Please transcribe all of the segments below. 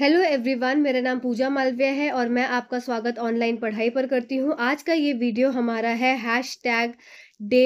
hello everyone मेरा नाम पूजा मालविया है और मैं आपका स्वागत ऑनलाइन पढ़ाई पर करती हूँ आज का ये वीडियो हमारा है हैश टैग डे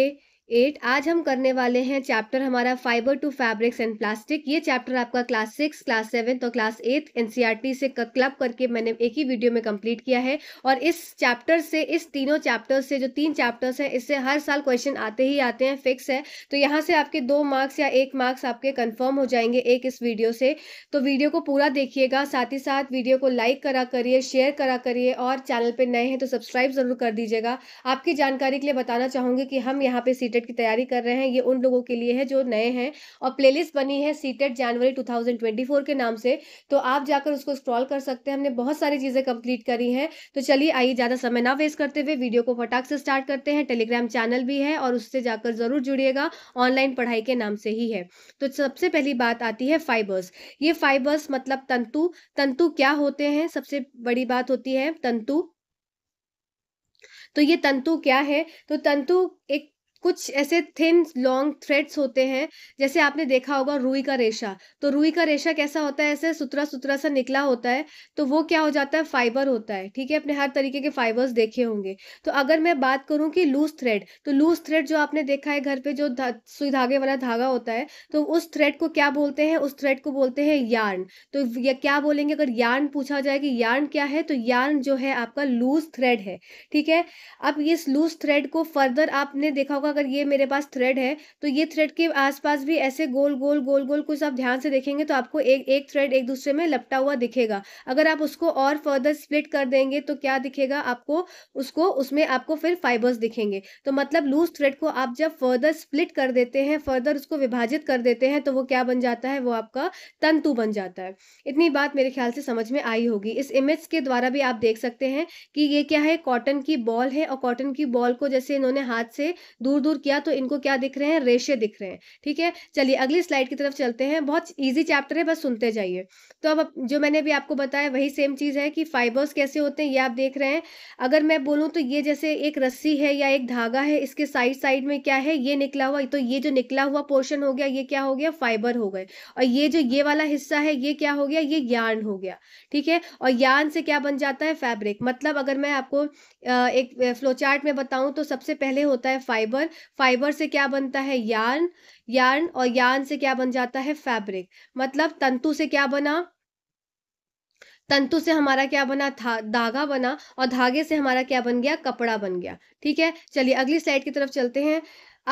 एट आज हम करने वाले हैं चैप्टर हमारा fibre to fabrics and plastic ये चैप्टर आपका क्लास सिक्स क्लास सेवन और तो क्लास एट एनसीईआरटी e से क्लब करके मैंने एक ही वीडियो में कंप्लीट किया है और इस चैप्टर से इस तीनों चैप्टर से जो तीन चैप्टर्स हैं इससे हर साल क्वेश्चन आते ही आते हैं फिक्स है तो यहाँ से आपके दो मार्क्स या एक मार्क्स आपके कन्फर्म हो जाएंगे एक इस वीडियो से तो वीडियो को पूरा देखिएगा साथ ही साथ वीडियो को लाइक करा करिए शेयर करा करिए और चैनल पर नए हैं तो सब्सक्राइब ज़रूर कर दीजिएगा आपकी जानकारी के लिए बताना चाहूँगी कि हम यहाँ पर सीट सीटेट की तैयारी कर रहे हैं ये उन लोगों के लिए है जो नए हैं और प्लेलिस्ट बनी है सी जनवरी 2024 के नाम से तो आप जाकर उसको स्क्रॉल कर सकते हैं हमने बहुत सारी चीज़ें कंप्लीट करी हैं तो चलिए आइए ज़्यादा समय ना वेस्ट करते हुए वीडियो को फटाक से स्टार्ट करते हैं टेलीग्राम चैनल भी है और उससे जाकर ज़रूर जुड़िएगा ऑनलाइन पढ़ाई के नाम से ही है तो सबसे पहली बात आती है फाइबर्स ये फाइबर्स मतलब तंतु तंतु क्या होते हैं सबसे बड़ी बात होती है तंतु तो ये तंतु क्या है तो तंतु एक कुछ ऐसे थिन लॉन्ग थ्रेड्स होते हैं जैसे आपने देखा होगा रुई का रेशा तो रुई का रेशा कैसा होता है ऐसे सुतरा सुतरा सा निकला होता है तो वो क्या हो जाता है फाइबर होता है ठीक है अपने हर तरीके के फाइबर्स देखे होंगे तो अगर मैं बात करूँ कि लूज थ्रेड तो लूज थ्रेड जो आपने देखा है घर पर जो सुई धागे वाला धागा होता है तो उस थ्रेड को क्या बोलते हैं उस थ्रेड को बोलते हैं यार्न तो या क्या बोलेंगे अगर यार्न पूछा जाए कि यार्न क्या है तो यार्न जो है आपका लूज थ्रेड है ठीक है अब इस लूज थ्रेड को फर्दर आपने देखा होगा अगर ये मेरे पास थ्रेड है तो ये थ्रेड के आसपास भी ऐसे गोल गोल गोल गोल कुछ आप ध्यान से देखेंगे तो आपको एक एक थ्रेड एक दूसरे में लपटा हुआ दिखेगा अगर आप उसको और फर्दर स्प्लिट कर देंगे तो क्या दिखेगा आपको उसको उसमें आपको फिर फाइबर्स दिखेंगे तो मतलब लूज थ्रेड को आप जब फर्दर स्प्लिट कर देते हैं फर्दर उसको विभाजित कर देते हैं तो वो क्या बन जाता है वो आपका तंतु बन जाता है इतनी बात मेरे ख्याल से समझ में आई होगी इस इमेज के द्वारा भी आप देख सकते हैं कि ये क्या है कॉटन की बॉल है और कॉटन की बॉल को जैसे इन्होंने हाथ से दूर दूर किया तो इनको क्या दिख रहे हैं रेशे दिख रहे हैं ठीक है चलिए अगली स्लाइड की तरफ चलते हैं बहुत ईजी चैप्टर है बस सुनते जाइए तो अब जो मैंने भी आपको बताया वही सेम चीज़ है कि फाइबर्स कैसे होते हैं ये आप देख रहे हैं अगर मैं बोलूँ तो ये जैसे एक रस्सी है या एक धागा है इसके साइड साइड में क्या है ये निकला हुआ तो ये जो निकला हुआ पोर्शन हो गया ये क्या हो गया फाइबर हो गए और ये जो ये वाला हिस्सा है ये क्या हो गया ये यार्न हो गया ठीक है और यार्न से क्या बन जाता है फैब्रिक मतलब अगर मैं आपको एक फ्लोचार्ट में बताऊं तो सबसे पहले होता है फाइबर फाइबर फाइबर से क्या बनता है यार्न यार्न और यार्न से क्या बन जाता है फैब्रिक मतलब तंतु से क्या बना तंतु से हमारा क्या बना था धागा बना और धागे से हमारा क्या बन गया कपड़ा बन गया ठीक है चलिए अगली स्लाइड की तरफ चलते हैं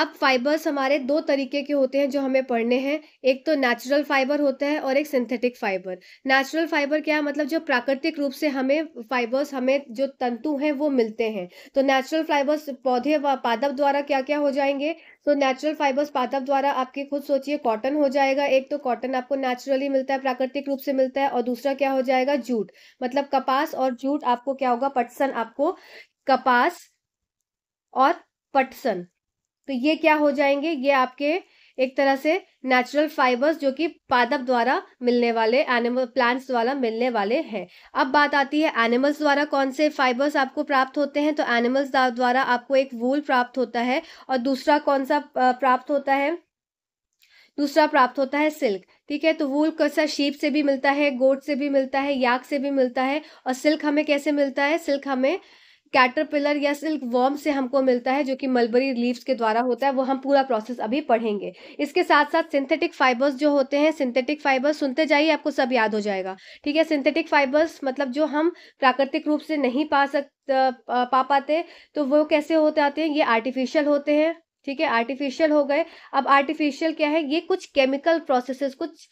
अब फाइबर्स हमारे दो तरीके के होते हैं जो हमें पढ़ने हैं एक तो नेचुरल फाइबर होता है और एक सिंथेटिक फाइबर नेचुरल फाइबर क्या है मतलब जो प्राकृतिक रूप से हमें फाइबर्स हमें जो तंतु हैं वो मिलते हैं तो नेचुरल फाइबर्स पौधे व पादप द्वारा क्या क्या हो जाएंगे तो नेचुरल फाइबर्स पादप द्वारा आपके खुद सोचिए कॉटन हो जाएगा एक तो कॉटन आपको नेचुरली मिलता है प्राकृतिक रूप से मिलता है और दूसरा क्या हो जाएगा जूट मतलब कपास और जूट आपको क्या होगा पटसन आपको कपास और पटसन तो ये क्या हो जाएंगे ये आपके एक तरह से नेचुरल फाइबर्स जो कि पादप द्वारा मिलने वाले एनिमल प्लांट्स द्वारा मिलने वाले हैं अब बात आती है एनिमल्स द्वारा कौन से फाइबर्स आपको प्राप्त होते हैं तो एनिमल्स द्वारा आपको एक वूल प्राप्त होता है और दूसरा कौन सा प्राप्त होता है दूसरा प्राप्त होता है सिल्क ठीक है तो वूल कैसा शीप से भी मिलता है गोट से भी मिलता है याक से भी मिलता है और सिल्क हमें कैसे मिलता है सिल्क हमें कैटरपिलर या सिल्क वॉर्म से हमको मिलता है जो कि मलबरी लीव्स के द्वारा होता है वो हम पूरा प्रोसेस अभी पढ़ेंगे इसके साथ साथ सिंथेटिक फाइबर्स जो होते हैं सिंथेटिक फाइबर्स सुनते जाइए आपको सब याद हो जाएगा ठीक है सिंथेटिक फाइबर्स मतलब जो हम प्राकृतिक रूप से नहीं पा सक पा पाते तो वो कैसे होते आते हैं ये आर्टिफिशियल होते हैं ठीक है आर्टिफिशियल हो गए अब आर्टिफिशियल क्या है ये कुछ केमिकल प्रोसेसेस कुछ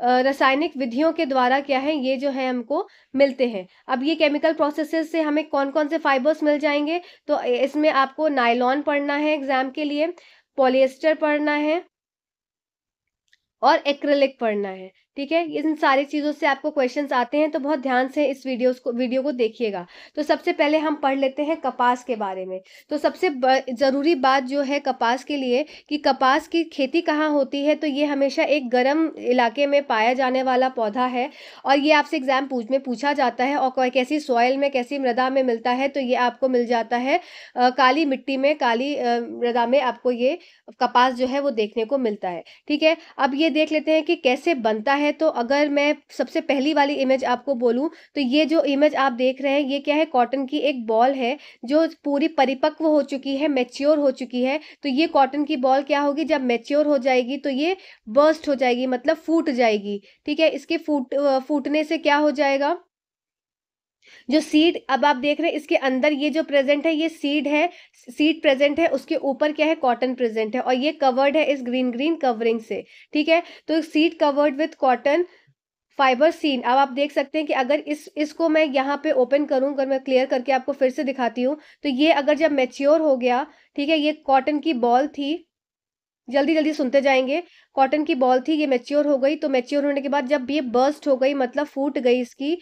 रासायनिक विधियों के द्वारा क्या है ये जो है हमको मिलते हैं अब ये केमिकल प्रोसेसेस से हमें कौन कौन से फाइबर्स मिल जाएंगे तो इसमें आपको नायलॉन पढ़ना है एग्जाम के लिए पॉलिएस्टर पढ़ना है और एक्रेलिक पढ़ना है ठीक है इन सारी चीज़ों से आपको क्वेश्चंस आते हैं तो बहुत ध्यान से इस वीडियोस को वीडियो को देखिएगा तो सबसे पहले हम पढ़ लेते हैं कपास के बारे में तो सबसे ज़रूरी बात जो है कपास के लिए कि कपास की खेती कहाँ होती है तो ये हमेशा एक गर्म इलाके में पाया जाने वाला पौधा है और ये आपसे एग्ज़ाम पूछ में पूछा जाता है और कैसी सॉयल में कैसी मृदा में मिलता है तो ये आपको मिल जाता है आ, काली मिट्टी में काली मृदा में आपको ये कपास जो है वो देखने को मिलता है ठीक है अब ये देख लेते हैं कि कैसे बनता है है तो अगर मैं सबसे पहली वाली इमेज आपको बोलूँ तो ये जो इमेज आप देख रहे हैं ये क्या है कॉटन की एक बॉल है जो पूरी परिपक्व हो चुकी है मेच्योर हो चुकी है तो ये कॉटन की बॉल क्या होगी जब मेच्योर हो जाएगी तो ये बर्स्ट हो जाएगी मतलब फूट जाएगी ठीक है इसके फूट फूटने से क्या हो जाएगा जो सीड अब आप देख रहे हैं इसके अंदर ये जो प्रेजेंट है ये सीड है सीड प्रेजेंट है उसके ऊपर क्या है कॉटन प्रेजेंट है और ये कवर्ड है इस ग्रीन ग्रीन कवरिंग से ठीक है तो seed covered with cotton fibre seen अब आप देख सकते हैं कि अगर इस इसको मैं यहाँ पे ओपन करूँ अगर मैं क्लियर करके आपको फिर से दिखाती हूँ तो ये अगर जब मेच्योर हो गया ठीक है ये कॉटन की बॉल थी जल्दी जल्दी सुनते जाएंगे कॉटन की बॉल थी ये मेच्योर हो गई तो मेच्योर होने के बाद जब ये बर्स्ट हो गई मतलब फूट गई इसकी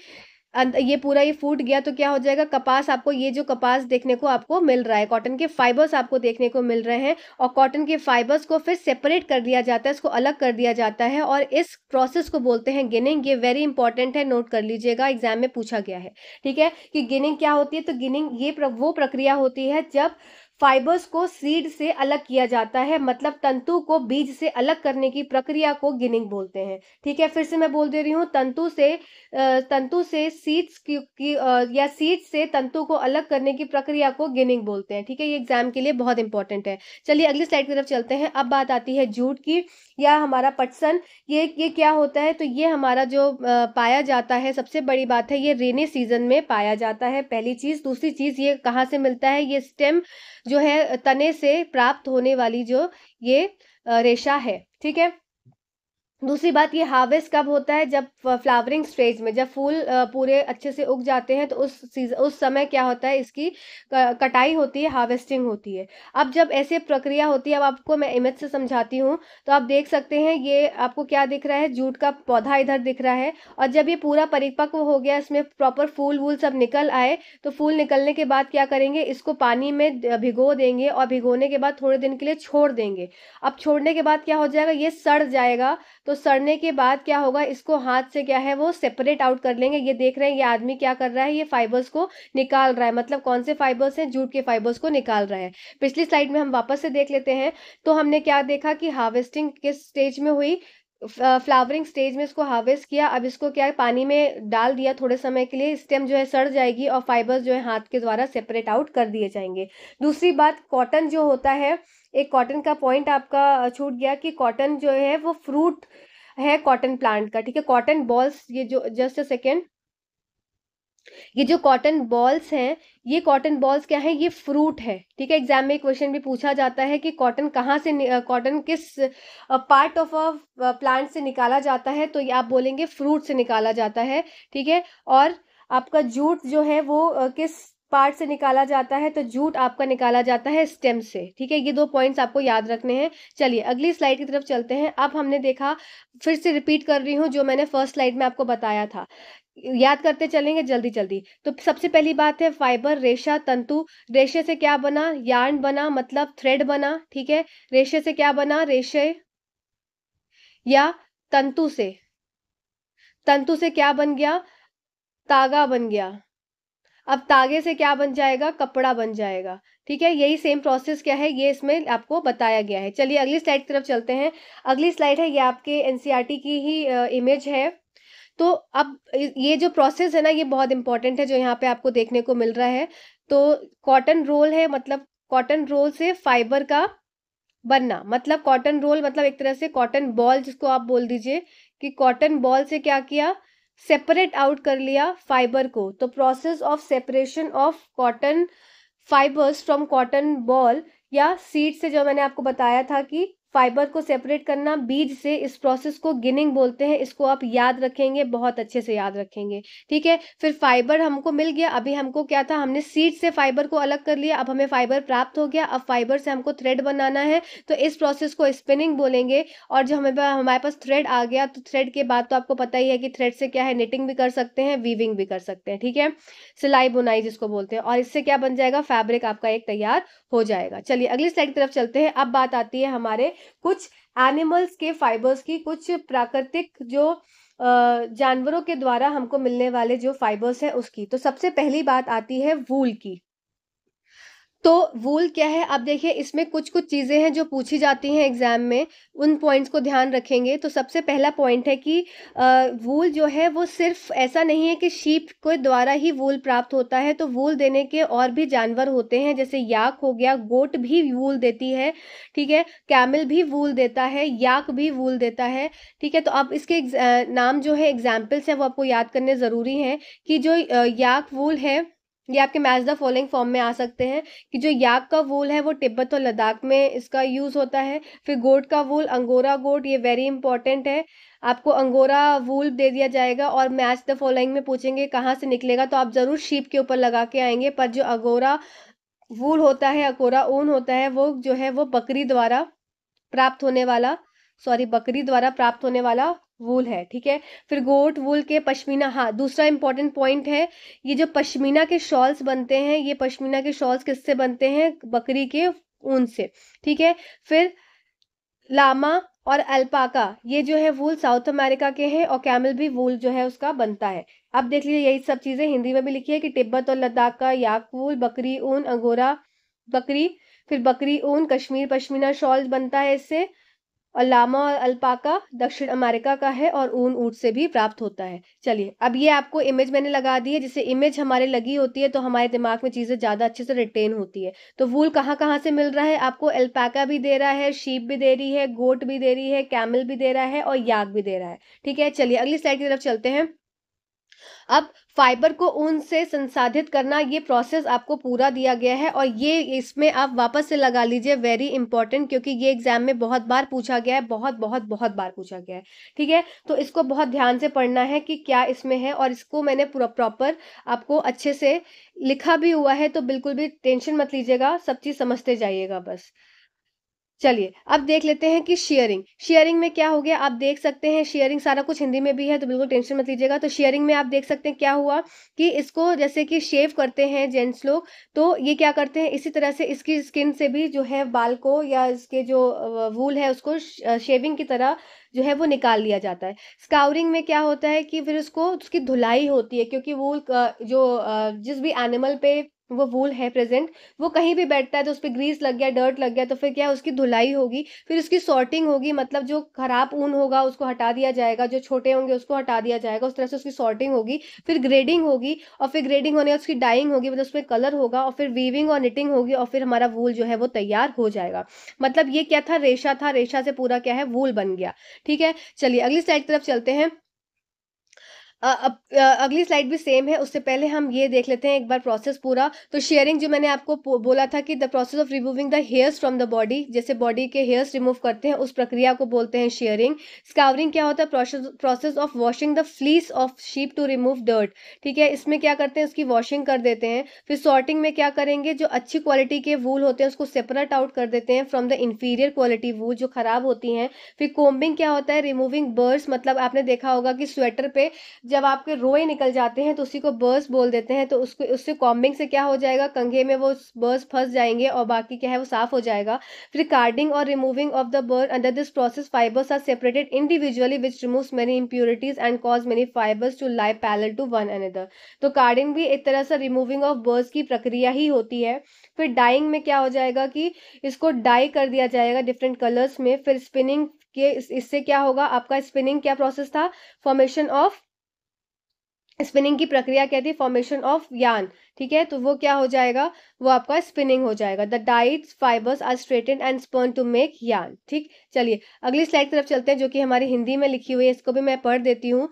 ये पूरा ये फूट गया तो क्या हो जाएगा कपास आपको ये जो कपास देखने को आपको मिल रहा है कॉटन के फाइबर्स आपको देखने को मिल रहे हैं और कॉटन के फाइबर्स को फिर सेपरेट कर दिया जाता है इसको अलग कर दिया जाता है और इस प्रोसेस को बोलते हैं गिनिंग ये वेरी इंपॉर्टेंट है नोट कर लीजिएगा एग्जाम में पूछा गया है ठीक है कि गिनिंग क्या होती है तो गिनिंग ये प्र, वो प्रक्रिया होती है जब फाइबर्स को सीड से अलग किया जाता है मतलब तंतु को बीज से अलग करने की प्रक्रिया को गिनिंग बोलते हैं ठीक है फिर से मैं बोल दे रही हूँ तंतु से तंतु से सीड्स की, की या सीड से तंतु को अलग करने की प्रक्रिया को गिनिंग बोलते हैं ठीक है ये एग्जाम के लिए बहुत इंपॉर्टेंट है चलिए अगली स्लाइड की तरफ चलते हैं अब बात आती है जूट की या हमारा पटसन ये ये क्या होता है तो ये हमारा जो पाया जाता है सबसे बड़ी बात है ये रेनी सीजन में पाया जाता है पहली चीज़ दूसरी चीज़ ये कहाँ से मिलता है ये स्टेम जो है तने से प्राप्त होने वाली जो ये रेशा है ठीक है दूसरी बात ये हार्वेस्ट कब होता है जब फ्लावरिंग स्टेज में जब फूल पूरे अच्छे से उग जाते हैं तो उस सीज उस समय क्या होता है इसकी कटाई होती है हार्वेस्टिंग होती है अब जब ऐसे प्रक्रिया होती है अब आपको मैं इमेज से समझाती हूँ तो आप देख सकते हैं ये आपको क्या दिख रहा है जूट का पौधा इधर दिख रहा है और जब ये पूरा परिपक्व हो गया इसमें प्रॉपर फूल वूल सब निकल आए तो फूल निकलने के बाद क्या करेंगे इसको पानी में भिगो देंगे और भिगोने के बाद थोड़े दिन के लिए छोड़ देंगे अब छोड़ने के बाद क्या हो जाएगा ये सड़ जाएगा तो तो सड़ने के बाद क्या होगा इसको हाथ से क्या है वो सेपरेट आउट कर लेंगे ये देख रहे हैं ये आदमी क्या कर रहा है ये फाइबर्स को निकाल रहा है मतलब कौन से फाइबर्स हैं जूट के फाइबर्स को निकाल रहा है पिछली स्लाइड में हम वापस से देख लेते हैं तो हमने क्या देखा कि हार्वेस्टिंग किस स्टेज में हुई फ्लावरिंग स्टेज में इसको हार्वेस्ट किया अब इसको क्या है पानी में डाल दिया थोड़े समय के लिए स्टेम जो है सड़ जाएगी और फाइबर्स जो है हाथ के द्वारा सेपरेट आउट कर दिए जाएंगे दूसरी बात कॉटन जो होता है एक कॉटन का पॉइंट आपका छूट गया कि कॉटन जो है वो फ्रूट है कॉटन प्लांट का ठीक है कॉटन बॉल्स ये जो जस्ट अ सेकेंड ये जो कॉटन बॉल्स हैं ये कॉटन बॉल्स क्या है ये फ्रूट है ठीक है एग्जाम में एक क्वेश्चन भी पूछा जाता है कि कॉटन कहाँ से कॉटन किस पार्ट ऑफ अ प्लांट से निकाला जाता है तो ये आप बोलेंगे फ्रूट से निकाला जाता है ठीक है और आपका जूट जो है वो किस पार्ट से निकाला जाता है तो जूट आपका निकाला जाता है स्टेम से ठीक है ये दो पॉइंट्स आपको याद रखने हैं चलिए अगली स्लाइड की तरफ चलते हैं अब हमने देखा फिर से रिपीट कर रही हूँ जो मैंने फर्स्ट स्लाइड में आपको बताया था याद करते चलेंगे जल्दी जल्दी तो सबसे पहली बात है फाइबर रेशा तंतु रेशे से क्या बना यार्न बना मतलब थ्रेड बना ठीक है रेशे से क्या बना रेशे या तंतु से तंतु से क्या बन गया तागा बन गया अब तागे से क्या बन जाएगा कपड़ा बन जाएगा ठीक है यही सेम प्रोसेस क्या है ये इसमें आपको बताया गया है चलिए अगली स्लाइड की तरफ चलते हैं अगली स्लाइड है ये आपके एनसीईआरटी e की ही इमेज है तो अब ये जो प्रोसेस है ना ये बहुत इंपॉर्टेंट है जो यहाँ पे आपको देखने को मिल रहा है तो कॉटन रोल है मतलब कॉटन रोल से फाइबर का बनना मतलब कॉटन रोल मतलब एक तरह से कॉटन बॉल जिसको आप बोल दीजिए कि कॉटन बॉल से क्या किया सेपरेट आउट कर लिया फाइबर को तो process of separation of cotton fibres from cotton ball या सीड से जो मैंने आपको बताया था कि फाइबर को सेपरेट करना बीज से इस प्रोसेस को गिनिंग बोलते हैं इसको आप याद रखेंगे बहुत अच्छे से याद रखेंगे ठीक है फिर फाइबर हमको मिल गया अभी हमको क्या था हमने सीड से फाइबर को अलग कर लिया अब हमें फाइबर प्राप्त हो गया अब फाइबर से हमको थ्रेड बनाना है तो इस प्रोसेस को स्पिनिंग बोलेंगे और जो हमें हमारे पास थ्रेड आ गया तो थ्रेड के बाद तो आपको पता ही है कि थ्रेड से क्या है निटिंग भी कर सकते हैं वीविंग भी कर सकते हैं ठीक है सिलाई बुनाई जिसको बोलते हैं और इससे क्या बन जाएगा फैब्रिक आपका एक तैयार हो जाएगा चलिए अगली स्लाइड की तरफ चलते हैं अब बात आती है हमारे कुछ एनिमल्स के फाइबर्स की कुछ प्राकृतिक जो जानवरों के द्वारा हमको मिलने वाले जो फाइबर्स है उसकी तो सबसे पहली बात आती है वूल की तो वूल क्या है आप देखिए इसमें कुछ कुछ चीज़ें हैं जो पूछी जाती हैं एग्ज़ाम में उन पॉइंट्स को ध्यान रखेंगे तो सबसे पहला पॉइंट है कि वूल जो है वो सिर्फ ऐसा नहीं है कि शीप के द्वारा ही वूल प्राप्त होता है तो वूल देने के और भी जानवर होते हैं जैसे याक हो गया गोट भी वूल देती है ठीक है कैमल भी वूल देता है याक भी वूल देता है ठीक है तो अब इसके नाम जो है एग्जाम्पल्स हैं वो आपको याद करने ज़रूरी हैं कि जो याक वूल है ये आपके मैच द फॉलोइंग फॉर्म में आ सकते हैं कि जो याक का वूल है वो तिब्बत और लद्दाख में इसका यूज़ होता है फिर गोट का वूल अंगोरा गोट ये वेरी इंपॉर्टेंट है आपको अंगोरा वूल दे दिया जाएगा और मैच द फॉलोइंग में पूछेंगे कहाँ से निकलेगा तो आप ज़रूर शीप के ऊपर लगा के आएंगे पर जो अंगोरा वूल होता है अकोरा ऊन होता है वो जो है वो बकरी द्वारा प्राप्त होने वाला सॉरी बकरी द्वारा प्राप्त होने वाला वूल है ठीक है फिर गोट वूल के पश्मीना हाँ दूसरा इंपॉर्टेंट पॉइंट है ये जो पश्मीना के शॉल्स बनते हैं ये पश्मीना के शॉल्स किससे बनते हैं बकरी के ऊन से ठीक है फिर लामा और अल्पाका ये जो है वूल साउथ अमेरिका के हैं और कैमल भी वूल जो है उसका बनता है अब देख लीजिए यही सब चीज़ें हिंदी में भी लिखी है कि तिब्बत और लद्दाख का याक वूल बकरी ऊन अंगोरा बकरी फिर बकरी ऊन कश्मीर पश्मीना शॉल्स बनता है इससे और लामा और अल्पाका दक्षिण अमेरिका का है और ऊन ऊट से भी प्राप्त होता है चलिए अब ये आपको इमेज मैंने लगा दी है जिसे इमेज हमारे लगी होती है तो हमारे दिमाग में चीज़ें ज़्यादा अच्छे से रिटेन होती है तो वूल कहाँ कहाँ से मिल रहा है आपको अल्पाका भी दे रहा है शीप भी दे रही है गोट भी दे रही है कैमल भी दे रहा है और याग भी दे रहा है ठीक है चलिए अगली स्लाइड की तरफ चलते हैं अब फाइबर को ऊन से संसाधित करना ये प्रोसेस आपको पूरा दिया गया है और ये इसमें आप वापस से लगा लीजिए वेरी इंपॉर्टेंट क्योंकि ये एग्जाम में बहुत बार पूछा गया है बहुत बहुत बहुत बार पूछा गया है ठीक है तो इसको बहुत ध्यान से पढ़ना है कि क्या इसमें है और इसको मैंने पूरा प्रॉपर आपको अच्छे से लिखा भी हुआ है तो बिल्कुल भी टेंशन मत लीजिएगा सब चीज़ समझते जाइएगा बस चलिए अब देख लेते हैं कि शेयरिंग शेयरिंग में क्या हो गया आप देख सकते हैं शेयरिंग सारा कुछ हिंदी में भी है तो बिल्कुल टेंशन मत लीजिएगा तो शेयरिंग में आप देख सकते हैं क्या हुआ कि इसको जैसे कि शेव करते हैं जेंट्स लोग तो ये क्या करते हैं इसी तरह से इसकी स्किन से भी जो है बाल को या इसके जो वूल है उसको शेविंग की तरह जो है वो निकाल लिया जाता है स्काउरिंग में क्या होता है कि फिर उसको उसकी धुलाई होती है क्योंकि वूल जो जिस भी एनिमल पे वो वूल है प्रेजेंट वो कहीं भी बैठता है तो उस पर ग्रीस लग गया डर्ट लग गया तो फिर क्या है उसकी धुलाई होगी फिर उसकी सॉर्टिंग होगी मतलब जो खराब ऊन होगा उसको हटा दिया जाएगा जो छोटे होंगे उसको हटा दिया जाएगा उस तरह से उसकी सॉर्टिंग होगी फिर ग्रेडिंग होगी और फिर ग्रेडिंग होने उसकी डाइंग होगी मतलब उस पर कलर होगा और फिर वीविंग और निटिंग होगी और फिर हमारा वूल जो है वो तैयार हो जाएगा मतलब ये क्या था रेशा था रेशा से पूरा क्या है वूल बन गया ठीक है चलिए अगली स्लाइड की तरफ चलते हैं अब अगली स्लाइड भी सेम है उससे पहले हम ये देख लेते हैं एक बार प्रोसेस पूरा तो शेयरिंग जो मैंने आपको बोला था कि the process of removing the hairs from the body जैसे बॉडी के हेयर्स रिमूव करते हैं उस प्रक्रिया को बोलते हैं शेयरिंग स्कावरिंग क्या होता है process of washing the fleece of sheep to remove dirt ठीक है इसमें क्या करते हैं उसकी वॉशिंग कर देते हैं फिर सॉर्टिंग में क्या करेंगे जो अच्छी क्वालिटी के वूल होते हैं उसको सेपरेट आउट कर देते हैं from the inferior quality wool जो खराब होती हैं फिर कोम्बिंग क्या होता है रिमूविंग बर्ड्स मतलब आपने देखा होगा कि स्वेटर पे जब आपके रोए निकल जाते हैं तो उसी को बर्स बोल देते हैं तो उसको उससे कॉम्बिंग से क्या हो जाएगा कंघे में वो बर्स फंस जाएंगे और बाकी क्या है वो साफ हो जाएगा फिर कार्डिंग और removing of the burrs under this process fibres are separated individually which remove many impurities and cause many fibres to lie parallel to one another तो कार्डिंग भी एक तरह से रिमूविंग ऑफ बर्स की प्रक्रिया ही होती है फिर डाइंग में क्या हो जाएगा कि इसको डाई कर दिया जाएगा डिफरेंट कलर्स में फिर स्पिनिंग के इससे क्या होगा आपका स्पिनिंग क्या प्रोसेस था फॉर्मेशन ऑफ स्पिनिंग की प्रक्रिया कहती है फॉर्मेशन ऑफ यान ठीक है तो वो क्या हो जाएगा वो आपका स्पिनिंग हो जाएगा the dyed fibres are straightened and spun to make yarn ठीक चलिए अगली स्लाइड की तरफ चलते हैं जो कि हमारी हिंदी में लिखी हुई है इसको भी मैं पढ़ देती हूँ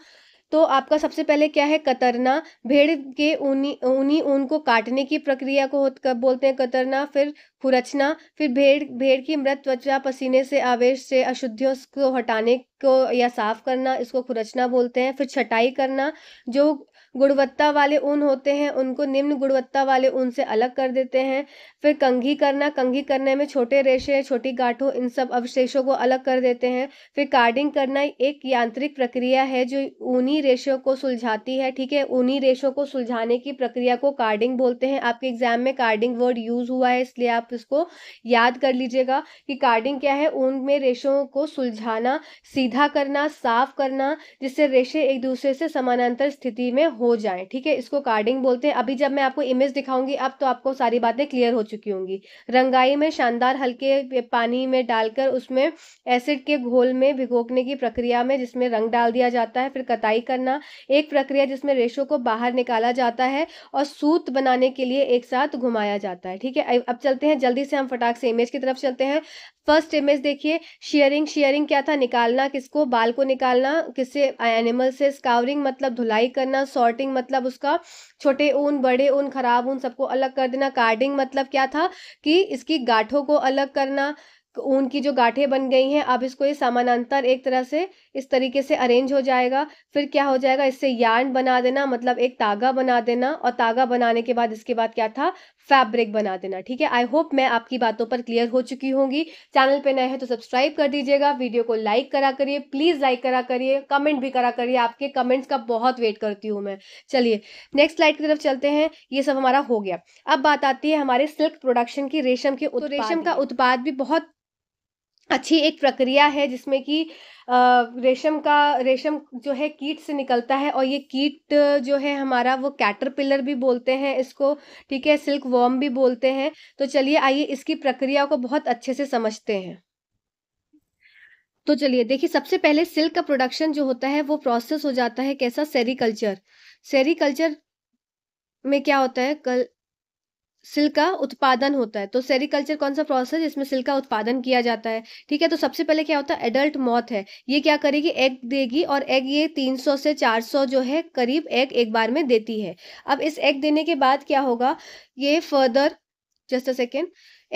तो आपका सबसे पहले क्या है कतरना भेड़ के ऊनी ऊनी ऊन को काटने की प्रक्रिया को बोलते हैं कतरना फिर खुरचना फिर भेड़ भेड़ की मृत त्वचा पसीने से आवेश से अशुद्धियों को हटाने को या साफ करना इसको खुरचना बोलते हैं फिर छटाई करना जो गुणवत्ता वाले ऊन होते हैं उनको निम्न गुणवत्ता वाले ऊन से अलग कर देते हैं फिर कंघी करना कंघी करने में छोटे रेशे छोटी गांठों इन सब अवशेषों को अलग कर देते हैं फिर कार्डिंग करना एक यांत्रिक प्रक्रिया है जो ऊनी रेशों को सुलझाती है ठीक है ऊनी रेशों को सुलझाने की प्रक्रिया को कार्डिंग बोलते हैं आपके एग्जाम में कार्डिंग वर्ड यूज हुआ है इसलिए आप इसको याद कर लीजिएगा कि कार्डिंग क्या है ऊन में रेशों को सुलझाना सीधा करना साफ करना जिससे रेशे एक दूसरे से समानांतर स्थिति में हो जाए ठीक है इसको कार्डिंग बोलते हैं अभी जब मैं आपको इमेज दिखाऊंगी अब तो आपको सारी बातें क्लियर हो चुकी होंगी रंगाई में शानदार हल्के पानी में डालकर उसमें एसिड के घोल में भिगोकने की प्रक्रिया में जिसमें रंग डाल दिया जाता है फिर कताई करना एक प्रक्रिया जिसमें रेशों को बाहर निकाला जाता है और सूत बनाने के लिए एक साथ घुमाया जाता है ठीक है अब चलते हैं जल्दी से हम फटाक से इमेज की तरफ चलते हैं फर्स्ट इमेज देखिए शेयरिंग शेयरिंग क्या था निकालना किसको बाल को निकालना किससे एनिमल से स्कावरिंग मतलब धुलाई करना सॉ सॉर्टिंग मतलब उसका छोटे ऊन बड़े ऊन खराब ऊन सबको अलग कर देना कार्डिंग मतलब क्या था कि इसकी गाठों को अलग करना ऊन की जो गाठें बन गई हैं अब इसको ये समानांतर एक तरह से इस तरीके से अरेंज हो जाएगा फिर क्या हो जाएगा इससे यार्न बना देना मतलब एक तागा बना देना और तागा बनाने के बाद इसके बाद क्या था फैब्रिक बना देना ठीक है आई होप मैं आपकी बातों पर क्लियर हो चुकी होंगी चैनल पे नए हैं तो सब्सक्राइब कर दीजिएगा वीडियो को लाइक करा करिए प्लीज लाइक करा करिए कमेंट भी करा करिए आपके कमेंट्स का बहुत वेट करती हूँ मैं चलिए नेक्स्ट स्लाइड की तरफ चलते हैं ये सब हमारा हो गया अब बात आती है हमारे सिल्क प्रोडक्शन की रेशम के तो रेशम का उत्पाद भी बहुत अच्छी एक प्रक्रिया है जिसमें कि रेशम का रेशम जो है कीट से निकलता है और ये कीट जो है हमारा वो कैटरपिलर भी बोलते हैं इसको ठीक है सिल्क वॉर्म भी बोलते हैं तो चलिए आइए इसकी प्रक्रिया को बहुत अच्छे से समझते हैं तो चलिए देखिए सबसे पहले सिल्क का प्रोडक्शन जो होता है वो प्रोसेस हो जाता है कैसा सेरिकल्चर सेरिकल्चर में क्या होता है कल सिल्क का उत्पादन होता है तो सेरिकल्चर कौन सा प्रोसेस है जिसमें सिल्क का उत्पादन किया जाता है ठीक है तो सबसे पहले क्या होता है एडल्ट मौत है ये क्या करेगी एग देगी और एग ये 300 से 400 जो है करीब एग एक बार में देती है अब इस एग देने के बाद क्या होगा ये further just a second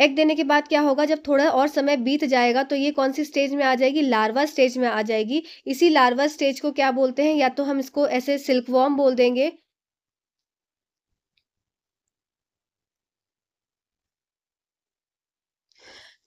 egg देने के बाद क्या होगा जब थोड़ा और समय बीत जाएगा तो ये कौन सी स्टेज में आ जाएगी लार्वा स्टेज में आ जाएगी इसी लार्वा स्टेज को क्या बोलते हैं या तो हम इसको ऐसे सिल्क वॉर्म बोल देंगे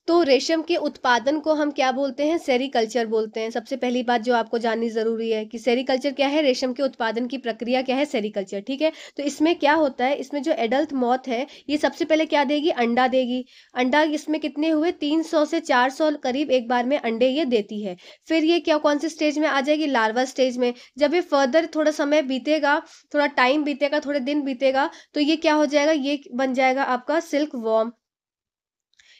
तो रेशम के उत्पादन को हम क्या बोलते हैं सेरिकल्चर बोलते हैं सबसे पहली बात जो आपको जाननी ज़रूरी है कि सेरीकल्चर क्या है रेशम के उत्पादन की प्रक्रिया क्या है सेरीकल्चर ठीक है तो इसमें क्या होता है इसमें जो एडल्ट मौत है ये सबसे पहले क्या देगी अंडा देगी अंडा इसमें कितने हुए तीन सौ से चार सौ करीब एक बार में अंडे ये देती है फिर ये क्या कौन से स्टेज में आ जाएगी लार्वा स्टेज में जब ये फर्दर थोड़ा समय बीतेगा थोड़ा टाइम बीतेगा थोड़े दिन बीतेगा तो ये क्या हो जाएगा ये बन जाएगा आपका सिल्क वॉर्म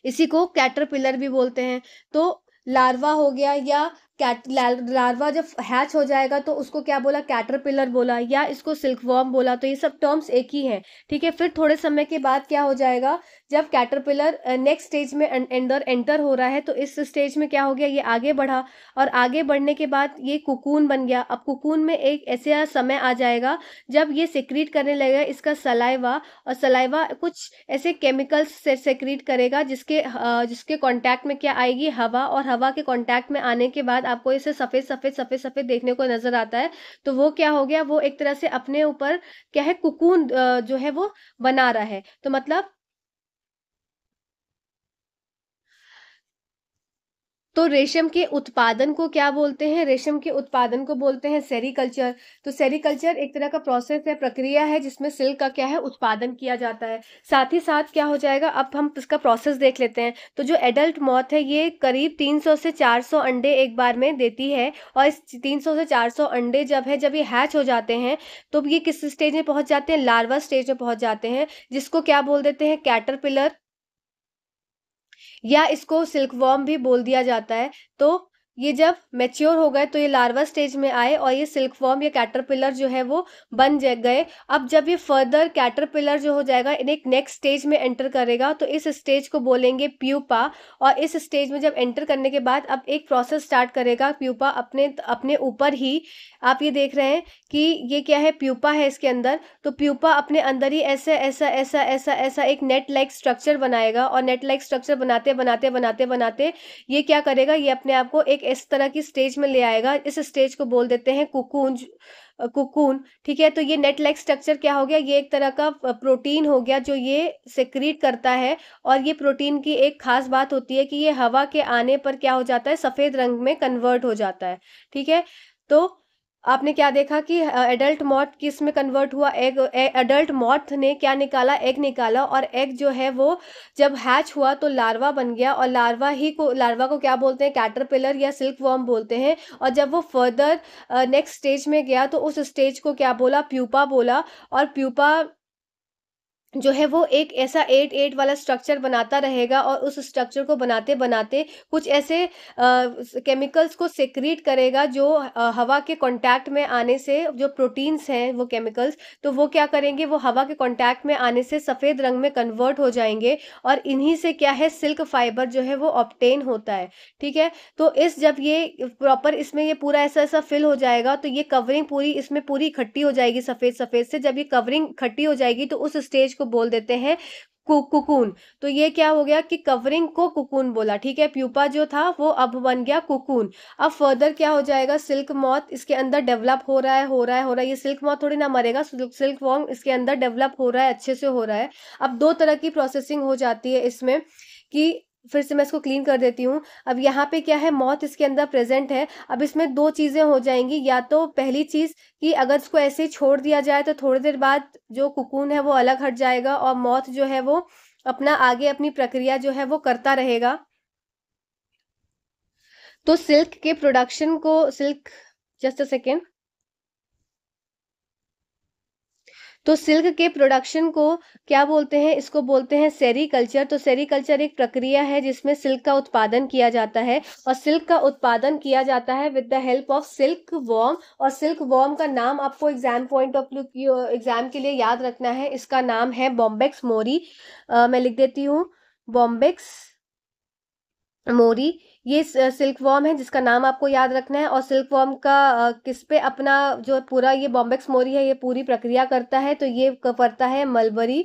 इसी को कैटरपिलर भी बोलते हैं तो लार्वा हो गया या कैट लार्वा जब हैच हो जाएगा तो उसको क्या बोला कैटरपिलर बोला या इसको सिल्क वॉर्म बोला तो ये सब टर्म्स एक ही हैं ठीक है फिर थोड़े समय के बाद क्या हो जाएगा जब कैटरपिलर नेक्स्ट स्टेज में अंदर एंटर हो रहा है तो इस स्टेज में क्या हो गया ये आगे बढ़ा और आगे बढ़ने के बाद ये कुकून बन गया अब कुकून में एक ऐसा समय आ जाएगा जब ये सिक्रीट करने लगेगा इसका सलाइवा और सलाइवा कुछ ऐसे केमिकल्स से सिक्रीट करेगा जिसके जिसके कॉन्टैक्ट में क्या आएगी हवा और हवा के कॉन्टैक्ट में आने के बाद आपको इसे सफ़ेद सफ़ेद सफ़ेद सफ़ेद देखने को नज़र आता है तो वो क्या हो गया वो एक तरह से अपने ऊपर क्या है कुकून जो है वो बना रहा है तो मतलब तो रेशम के उत्पादन को क्या बोलते हैं रेशम के उत्पादन को बोलते हैं सेरीकल्चर तो सेरिकल्चर एक तरह का प्रोसेस है प्रक्रिया है जिसमें सिल्क का क्या है उत्पादन किया जाता है साथ ही साथ क्या हो जाएगा अब हम इसका प्रोसेस देख लेते हैं तो जो एडल्ट मौत है ये करीब 300 से 400 अंडे एक बार में देती है और इस तीन से चार अंडे जब है जब ये हैच हो जाते हैं तो ये किस स्टेज में पहुंच जाते हैं लार्वा स्टेज में पहुंच जाते हैं जिसको क्या बोल देते हैं कैटर या इसको सिल्क वॉर्म भी बोल दिया जाता है तो ये जब मैच्योर हो गए तो ये लार्वा स्टेज में आए और ये सिल्क फॉर्म या कैटरपिलर जो है वो बन गए अब जब ये फर्दर कैटरपिलर जो हो जाएगा इन एक नेक्स्ट स्टेज में एंटर करेगा तो इस स्टेज को बोलेंगे प्यूपा और इस स्टेज में जब एंटर करने के बाद अब एक प्रोसेस स्टार्ट करेगा प्यूपा अपने अपने ऊपर ही आप ये देख रहे हैं कि ये क्या है प्यूपा है इसके अंदर तो प्यूपा अपने अंदर ही ऐसा ऐसा ऐसा ऐसा ऐसा एक नेट लाइक स्ट्रक्चर बनाएगा और नेट लाइक स्ट्रक्चर बनाते बनाते बनाते बनाते ये क्या करेगा ये अपने आप को एक इस तरह की स्टेज में ले आएगा इस स्टेज को बोल देते हैं कुकूंज कुकून ठीक है तो ये नेट लाइक स्ट्रक्चर क्या हो गया ये एक तरह का प्रोटीन हो गया जो ये सेक्रीट करता है और ये प्रोटीन की एक खास बात होती है कि ये हवा के आने पर क्या हो जाता है सफ़ेद रंग में कन्वर्ट हो जाता है ठीक है तो आपने क्या देखा कि एडल्ट मॉथ किस में कन्वर्ट हुआ एग एडल्ट मॉथ ने क्या निकाला एग निकाला और एग जो है वो जब हैच हुआ तो लार्वा बन गया और लार्वा ही को लार्वा को क्या बोलते हैं कैटरपिलर या सिल्क वॉर्म बोलते हैं और जब वो फर्दर नेक्स्ट स्टेज में गया तो उस स्टेज को क्या बोला प्यूपा बोला और प्यूपा जो है वो एक ऐसा एट एट वाला स्ट्रक्चर बनाता रहेगा और उस स्ट्रक्चर को बनाते बनाते कुछ ऐसे केमिकल्स को सिक्रीट करेगा जो आ, हवा के कांटेक्ट में आने से जो प्रोटीन्स हैं वो केमिकल्स तो वो क्या करेंगे वो हवा के कांटेक्ट में आने से सफ़ेद रंग में कन्वर्ट हो जाएंगे और इन्हीं से क्या है सिल्क फाइबर जो है वो ऑप्टेन होता है ठीक है तो इस जब ये प्रॉपर इसमें ये पूरा ऐसा ऐसा फिल हो जाएगा तो ये कवरिंग पूरी इसमें पूरी इकट्ठी हो जाएगी सफ़ेद सफ़ेद से जब ये कवरिंग इकट्ठी हो जाएगी तो उस स्टेज को बोल देते हैं कुकून तो ये क्या हो गया कि कवरिंग को कुकून बोला ठीक है प्यूपा जो था वो अब बन गया कुकून अब फर्दर क्या हो जाएगा सिल्क मॉथ इसके अंदर डेवलप हो रहा है हो रहा है हो रहा है ये सिल्क मॉथ थोड़ी ना मरेगा सिल्क वॉन्ग इसके अंदर डेवलप हो रहा है अच्छे से हो रहा है अब दो तरह की प्रोसेसिंग हो जाती है इसमें कि फिर से मैं इसको क्लीन कर देती हूँ अब यहाँ पे क्या है मौत इसके अंदर प्रेजेंट है अब इसमें दो चीज़ें हो जाएंगी या तो पहली चीज़ कि अगर इसको ऐसे छोड़ दिया जाए तो थोड़ी देर बाद जो कुकून है वो अलग हट जाएगा और मौत जो है वो अपना आगे अपनी प्रक्रिया जो है वो करता रहेगा तो सिल्क के प्रोडक्शन को सिल्क जस्ट अ सेकेंड तो सिल्क के प्रोडक्शन को क्या बोलते हैं इसको बोलते हैं सेरीकल्चर तो सेरीकल्चर एक प्रक्रिया है जिसमें सिल्क का उत्पादन किया जाता है और सिल्क का उत्पादन किया जाता है with the help of silkworm और सिल्क वॉर्म का नाम आपको exam point of view exam के लिए याद रखना है इसका नाम है बॉम्बेक्स मोरी आ, मैं लिख देती हूँ बॉम्बेक्स मोरी ये सिल्क वॉर्म है जिसका नाम आपको याद रखना है और सिल्क वॉर्म का किस पे अपना जो पूरा ये बॉम्बेक्स मोरी है ये पूरी प्रक्रिया करता है तो ये करता है मलबरी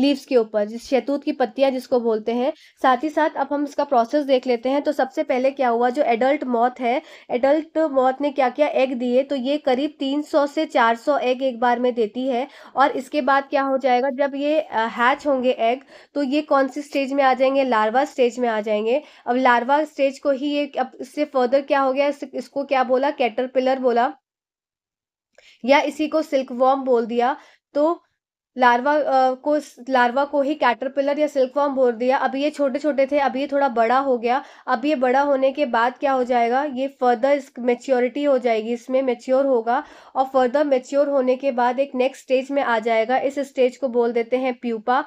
लीव्स के ऊपर जिस शैतूत की पत्तियां जिसको बोलते हैं साथ ही साथ अब हम इसका प्रोसेस देख लेते हैं तो सबसे पहले क्या हुआ जो एडल्ट मौत है एडल्ट मौत ने क्या क्या एग दिए तो ये करीब 300 से 400 एग एक बार में देती है और इसके बाद क्या हो जाएगा जब ये हैच होंगे एग तो ये कौन सी स्टेज में आ जाएंगे लार्वा स्टेज में आ जाएंगे अब लार्वा स्टेज को ही ये अब इससे फर्दर क्या हो गया इसको क्या बोला कैटर बोला या इसी को सिल्क वॉर्म बोल दिया तो लार्वा को लार्वा को ही कैटरपिलर या सिल्कवर्म बोल दिया अभी ये छोटे छोटे थे अभी ये थोड़ा बड़ा हो गया अब ये बड़ा होने के बाद क्या हो जाएगा ये फर्दर इस मेच्योरिटी हो जाएगी इसमें मेच्योर होगा और फर्दर मेच्योर होने के बाद एक नेक्स्ट स्टेज में आ जाएगा इस स्टेज को बोल देते हैं प्यूपा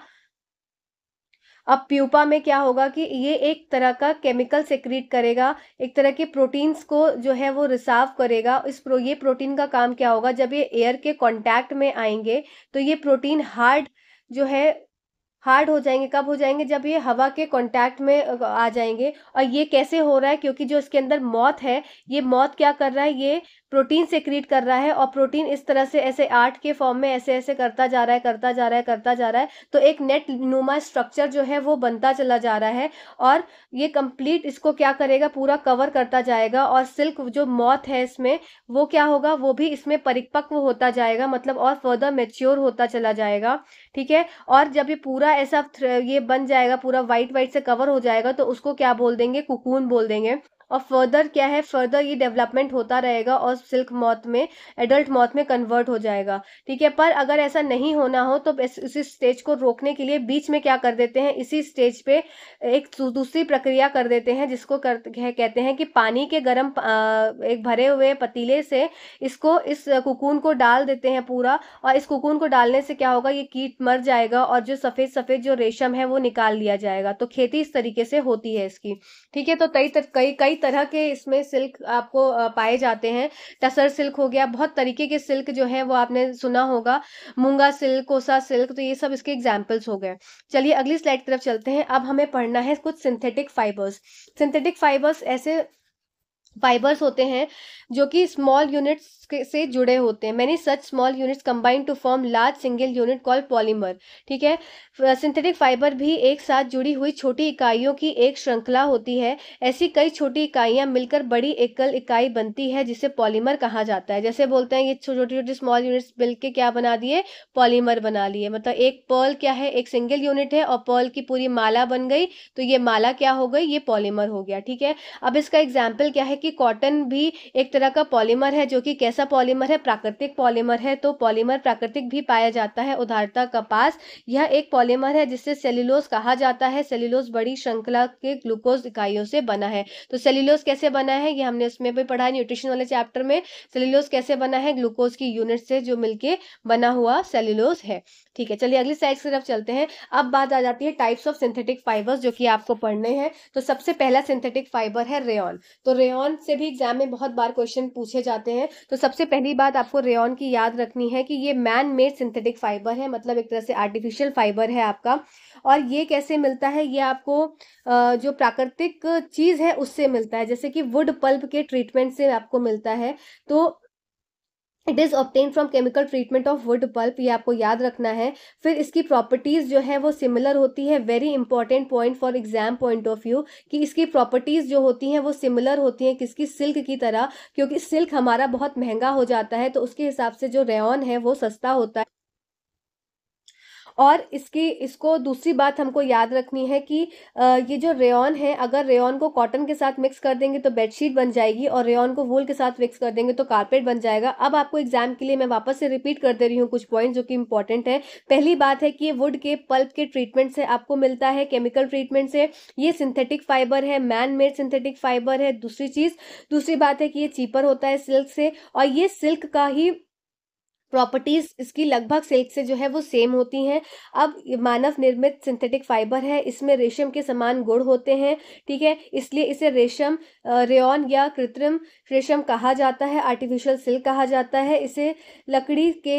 अब प्यूपा में क्या होगा कि ये एक तरह का केमिकल सेक्रेट करेगा एक तरह के प्रोटीन्स को जो है वो रिसाव करेगा इस प्रो ये प्रोटीन का काम क्या होगा जब ये एयर के कॉन्टैक्ट में आएंगे तो ये प्रोटीन हार्ड जो है हार्ड हो जाएंगे कब हो जाएंगे जब ये हवा के कांटेक्ट में आ जाएंगे और ये कैसे हो रहा है क्योंकि जो इसके अंदर मौत है ये मौत क्या कर रहा है ये प्रोटीन क्रिएट कर रहा है और प्रोटीन इस तरह से ऐसे आर्ट के फॉर्म में ऐसे ऐसे करता जा रहा है करता जा रहा है करता जा रहा है तो एक नेट नुमा स्ट्रक्चर जो है वो बनता चला जा रहा है और ये कंप्लीट इसको क्या करेगा पूरा कवर करता जाएगा और सिल्क जो मौत है इसमें वो क्या होगा वो भी इसमें परिपक्व होता जाएगा मतलब और फर्दर मेच्योर होता चला जाएगा ठीक है और जब ये पूरा ऐसा ये बन जाएगा पूरा व्हाइट व्हाइट से कवर हो जाएगा तो उसको क्या बोल देंगे कुकून बोल देंगे और फर्दर क्या है फर्दर ये डेवलपमेंट होता रहेगा और सिल्क मौत में एडल्ट मौत में कन्वर्ट हो जाएगा ठीक है पर अगर ऐसा नहीं होना हो तो उसी स्टेज को रोकने के लिए बीच में क्या कर देते हैं इसी स्टेज पे एक दूसरी प्रक्रिया कर देते हैं जिसको कर, कहते हैं कि पानी के गर्म एक भरे हुए पतीले से इसको इस कुकून को डाल देते हैं पूरा और इस कुकून को डालने से क्या होगा ये कीट मर जाएगा और जो सफ़ेद सफ़ेद जो रेशम है वो निकाल लिया जाएगा तो खेती इस तरीके से होती है इसकी ठीक है तो कई कई कई तरह के इसमें सिल्क आपको पाए जाते हैं टसर सिल्क हो गया बहुत तरीके के सिल्क जो है वो आपने सुना होगा मूंगा सिल्क कोसा सिल्क तो ये सब इसके एग्जाम्पल्स हो गए चलिए अगली स्लाइड की तरफ चलते हैं अब हमें पढ़ना है कुछ सिंथेटिक फाइबर्स सिंथेटिक फाइबर्स ऐसे फाइबर्स होते हैं जो कि स्मॉल यूनिट्स से जुड़े होते हैं many such small units combine to form large single unit call polymer ठीक है सिंथेटिक फाइबर भी एक साथ जुड़ी हुई छोटी इकाइयों की एक श्रृंखला होती है ऐसी कई छोटी इकाइयां मिलकर बड़ी एकल इकाई बनती है जिसे पॉलीमर कहा जाता है जैसे बोलते हैं ये छोटी छोटी स्मॉल यूनिट्स मिल के क्या बना दिए पॉलीमर बना लिए मतलब एक पर्ल क्या है एक सिंगल यूनिट है और पर्ल की पूरी माला बन गई तो ये माला क्या हो गई ये पॉलीमर हो गया ठीक है अब इसका एग्जाम्पल क्या है कि कॉटन भी एक तरह का पॉलीमर है जो कि कैसा पॉलीमर है प्राकृतिक पॉलीमर है तो पॉलीमर प्राकृतिक भी पाया जाता है उदाहरता कपास यह एक पॉलीमर है जिससे सेल्यूलोज कहा जाता है सेल्यूलोज बड़ी श्रृंखला के ग्लूकोज इकाइयों से बना है तो सेल्यूलोस कैसे बना है यह हमने उसमें भी पढ़ा है न्यूट्रिशन वाले चैप्टर में सेल्यूलोज कैसे बना है ग्लूकोज की यूनिट से जो मिलकर बना हुआ सेल्यूलोज है ठीक है चलिए अगली साइड की तरफ चलते हैं अब बात आ जाती है टाइप्स ऑफ सिंथेटिक फाइबर्स जो कि आपको पढ़ने हैं तो सबसे पहला सिंथेटिक फाइबर है रेयन तो रेन रेयन से भी एग्जाम में बहुत बार क्वेश्चन पूछे जाते हैं तो सबसे पहली बात आपको रेन की याद रखनी है कि ये मैन मेड सिंथेटिक फाइबर है मतलब एक तरह से आर्टिफिशियल फाइबर है आपका और ये कैसे मिलता है ये आपको जो प्राकृतिक चीज़ है उससे मिलता है जैसे कि वुड पल्प के ट्रीटमेंट से आपको मिलता है तो it is obtained from chemical treatment of wood pulp ये आपको याद रखना है फिर इसकी प्रॉपर्टीज़ जो है वो सिमिलर होती है very important point for exam point of view कि इसकी प्रॉपर्टीज़ जो होती हैं वो सिमिलर होती हैं किसकी सिल्क की तरह क्योंकि सिल्क हमारा बहुत महंगा हो जाता है तो उसके हिसाब से जो रेन है वो सस्ता होता है और इसकी इसको दूसरी बात हमको याद रखनी है कि ये जो रेन है अगर रेन को कॉटन के साथ मिक्स कर देंगे तो बेडशीट बन जाएगी और रेन को वूल के साथ मिक्स कर देंगे तो कारपेट बन जाएगा अब आपको एग्जाम के लिए मैं वापस से रिपीट कर दे रही हूँ कुछ पॉइंट जो कि इंपॉर्टेंट है पहली बात है कि वुड के पल्प के ट्रीटमेंट से आपको मिलता है केमिकल ट्रीटमेंट से ये सिंथेटिक फाइबर है मैन मेड सिंथेटिक फाइबर है दूसरी चीज़ दूसरी बात है कि ये चीपर होता है सिल्क से और ये सिल्क का ही प्रॉपर्टीज़ इसकी लगभग सिल्क से जो है वो सेम होती हैं अब मानव निर्मित सिंथेटिक फाइबर है इसमें रेशम के समान गुड़ होते हैं ठीक है इसलिए इसे रेशम रेन या कृत्रिम रेशम कहा जाता है आर्टिफिशियल सिल्क कहा जाता है इसे लकड़ी के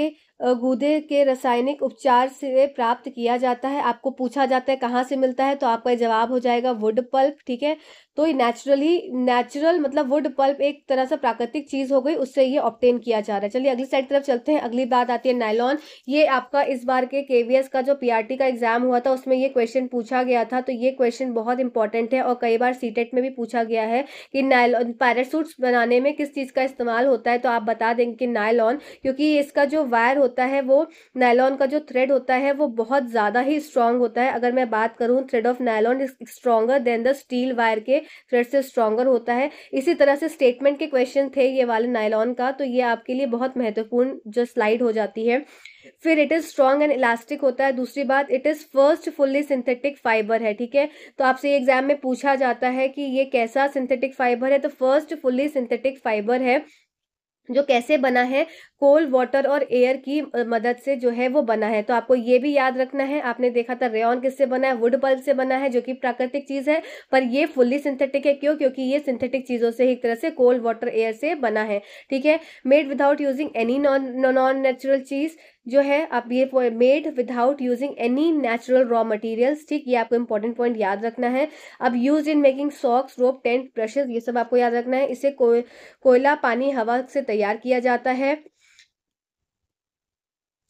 गूदे के रासायनिक उपचार से प्राप्त किया जाता है आपको पूछा जाता है कहाँ से मिलता है तो आपका जवाब हो जाएगा वुड पल्प ठीक है तो ये नेचुरली नेचुरल मतलब वुड पल्प एक तरह से प्राकृतिक चीज हो गई उससे ये ऑप्टेन किया जा रहा है चलिए अगली साइड तरफ चलते हैं अगली बात आती है नायलॉन ये आपका इस बार के केवीएस का जो पीआरटी का एग्जाम हुआ था उसमें ये क्वेश्चन पूछा गया था तो ये क्वेश्चन बहुत इंपॉर्टेंट है और कई बार सीटेट e में भी पूछा गया है कि नायलॉन पैरासूट बनाने में किस चीज का इस्तेमाल होता है तो आप बता देंगे कि नायलॉन क्योंकि इसका जो वायर होता है वो नायलॉन का जो थ्रेड होता है वो बहुत ज्यादा ही स्ट्रांग होता है अगर मैं बात करूँ thread of nylon is stronger than the steel wire के थ्रेड से स्ट्रॉगर होता है इसी तरह से स्टेटमेंट के क्वेश्चन थे ये वाले नायलॉन का तो ये आपके लिए बहुत महत्वपूर्ण जो स्लाइड हो जाती है फिर it is strong and elastic होता है दूसरी बात it is first fully synthetic fibre है ठीक है तो आपसे एग्जाम में पूछा जाता है कि ये कैसा सिंथेटिक फाइबर है तो फर्स्ट फुल्ली सिंथेटिक फाइबर है जो कैसे बना है कोल वाटर और एयर की मदद से जो है वो बना है तो आपको ये भी याद रखना है आपने देखा था रेन किससे बना है वुड बल्ब से बना है जो कि प्राकृतिक चीज़ है पर ये फुल्ली सिंथेटिक है क्यों क्योंकि ये सिंथेटिक चीज़ों से एक तरह से कोल वाटर एयर से बना है ठीक है made without using any non non natural चीज़ जो है आप ये made without using any natural raw materials ठीक ये आपको इंपॉर्टेंट पॉइंट याद रखना है अब use in making socks rope tent brushes ये सब आपको याद रखना है इसे को, कोयला पानी हवा से तैयार किया जाता है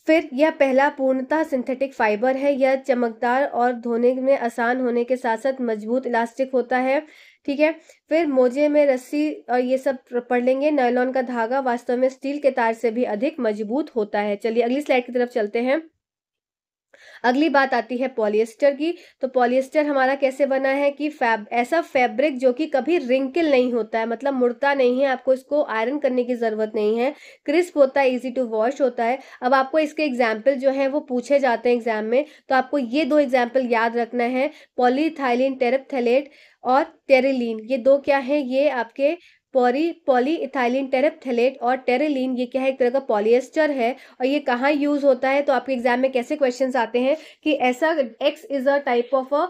फिर यह पहला पूर्णतः सिंथेटिक फाइबर है यह चमकदार और धोने में आसान होने के साथ साथ मजबूत इलास्टिक होता है ठीक है फिर मोजे में रस्सी और ये सब पढ़ लेंगे नायलॉन का धागा वास्तव में स्टील के तार से भी अधिक मजबूत होता है चलिए अगली स्लाइड की तरफ चलते हैं अगली बात आती है पॉलिएस्टर की तो पॉलिएस्टर हमारा कैसे बना है कि फैब ऐसा फैब्रिक जो कि कभी रिंकल नहीं होता है मतलब मुड़ता नहीं है आपको इसको आयरन करने की ज़रूरत नहीं है क्रिस्प होता है ईजी टू वॉश होता है अब आपको इसके एग्जाम्पल जो है वो पूछे जाते हैं एग्जाम में तो आपको ये दो एग्जाम्पल याद रखना है पॉलीथाइलिन टेरपथेलेट और टेरिलीन ये दो क्या है ये आपके पॉली पॉली इथाइलिन टेरेप्थेलेट और टेरेलिन ये क्या है एक तरह का पॉलिएस्टर है और ये कहाँ यूज़ होता है तो आपके एग्जाम में कैसे क्वेश्चन आते हैं कि ऐसा X is a type of a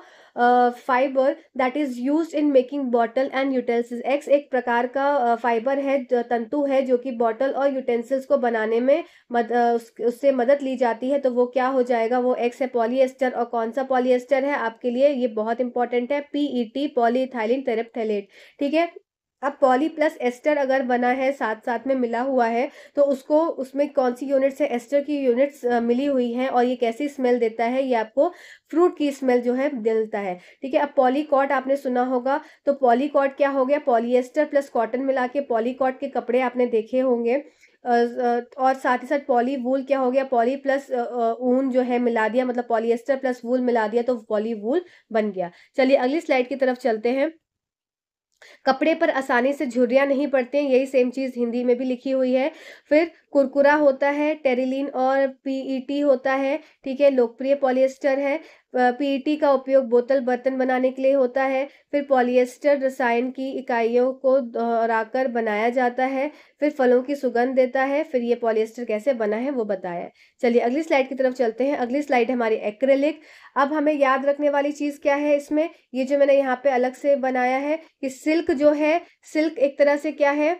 fibre that is use in making bottle and utensils X एक प्रकार का फाइबर है तंतु है जो कि बॉटल और यूटेंसिल्स को बनाने में मद, उस, उससे मदद ली जाती है तो वो क्या हो जाएगा वो एक्स है पॉलिएस्टर और कौन सा पॉलिएस्टर है आपके लिए ये बहुत इंपॉर्टेंट है P E T polyethylene terephthalate ठीक है अब पॉली प्लस एस्टर अगर बना है साथ साथ में मिला हुआ है तो उसको उसमें कौन सी यूनिट्स है एस्टर की यूनिट्स मिली हुई हैं और ये कैसी स्मेल देता है ये आपको फ्रूट की स्मेल जो है मिलता है ठीक है अब पॉलीकॉट आपने सुना होगा तो पॉलीकॉट क्या हो गया पॉलीएस्टर प्लस कॉटन मिला के पॉलीकॉट के कपड़े आपने देखे होंगे और साथ ही साथ पॉली वूल क्या हो गया पॉली प्लस ऊन जो है मिला दिया मतलब पॉलीएस्टर प्लस वूल मिला दिया तो पॉली वूल बन गया चलिए अगली स्लाइड की तरफ चलते हैं कपड़े पर आसानी से झुर्रियाँ नहीं पड़ते यही सेम चीज़ हिंदी में भी लिखी हुई है फिर कुरकुरा होता है टेरिलीन और पीईटी होता है ठीक है लोकप्रिय पॉलिएस्टर है पीईटी का उपयोग बोतल बर्तन बनाने के लिए होता है फिर पॉलिएस्टर रसायन की इकाइयों को दोहराकर बनाया जाता है फिर फलों की सुगंध देता है फिर ये पॉलिएस्टर कैसे बना है वो बताया चलिए अगली स्लाइड की तरफ चलते हैं अगली स्लाइड हमारी एक्रेलिक अब हमें याद रखने वाली चीज़ क्या है इसमें ये जो मैंने यहाँ पे अलग से बनाया है कि सिल्क जो है सिल्क एक तरह से क्या है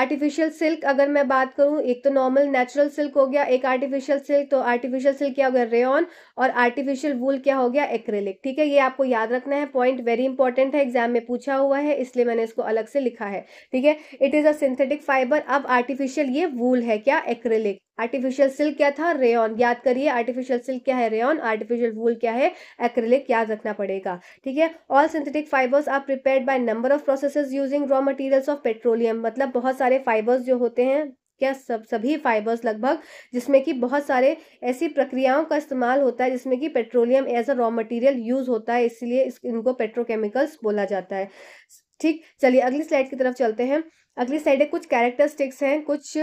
आर्टिफिशियल सिल्क अगर मैं बात करूँ एक तो नॉर्मल नेचुरल सिल्क हो गया एक आर्टिफिशियल सिल्क तो आर्टिफिशियल सिल्क क्या हो गया रेन और आर्टिफिशियल वूल क्या हो गया एक्रेलिक ठीक है ये आपको याद रखना है पॉइंट वेरी इंपॉर्टेंट है एग्जाम में पूछा हुआ है इसलिए मैंने इसको अलग से लिखा है ठीक है it is a synthetic fibre अब आर्टिफिशियल ये वूल है क्या एक्रेलिक आर्टिफिशियल सिल्क क्या था रेन याद करिए आर्टिफिशियल सिल्क क्या है रेन आर्टिफिशियल वूल क्या है एक्रिलिक याद रखना पड़ेगा ठीक है all synthetic fibres are prepared by number of processes using raw materials of petroleum मतलब बहुत सारे फाइबर्स जो होते हैं क्या सब सभी फाइबर्स लगभग जिसमें कि बहुत सारे ऐसी प्रक्रियाओं का इस्तेमाल होता है जिसमें कि petroleum as a raw material use होता है इसलिए इस, इनको पेट्रोकेमिकल्स बोला जाता है ठीक चलिए अगली स्लाइड की तरफ चलते हैं अगली स्लाइड है कुछ कैरेक्टरिस्टिक्स हैं कुछ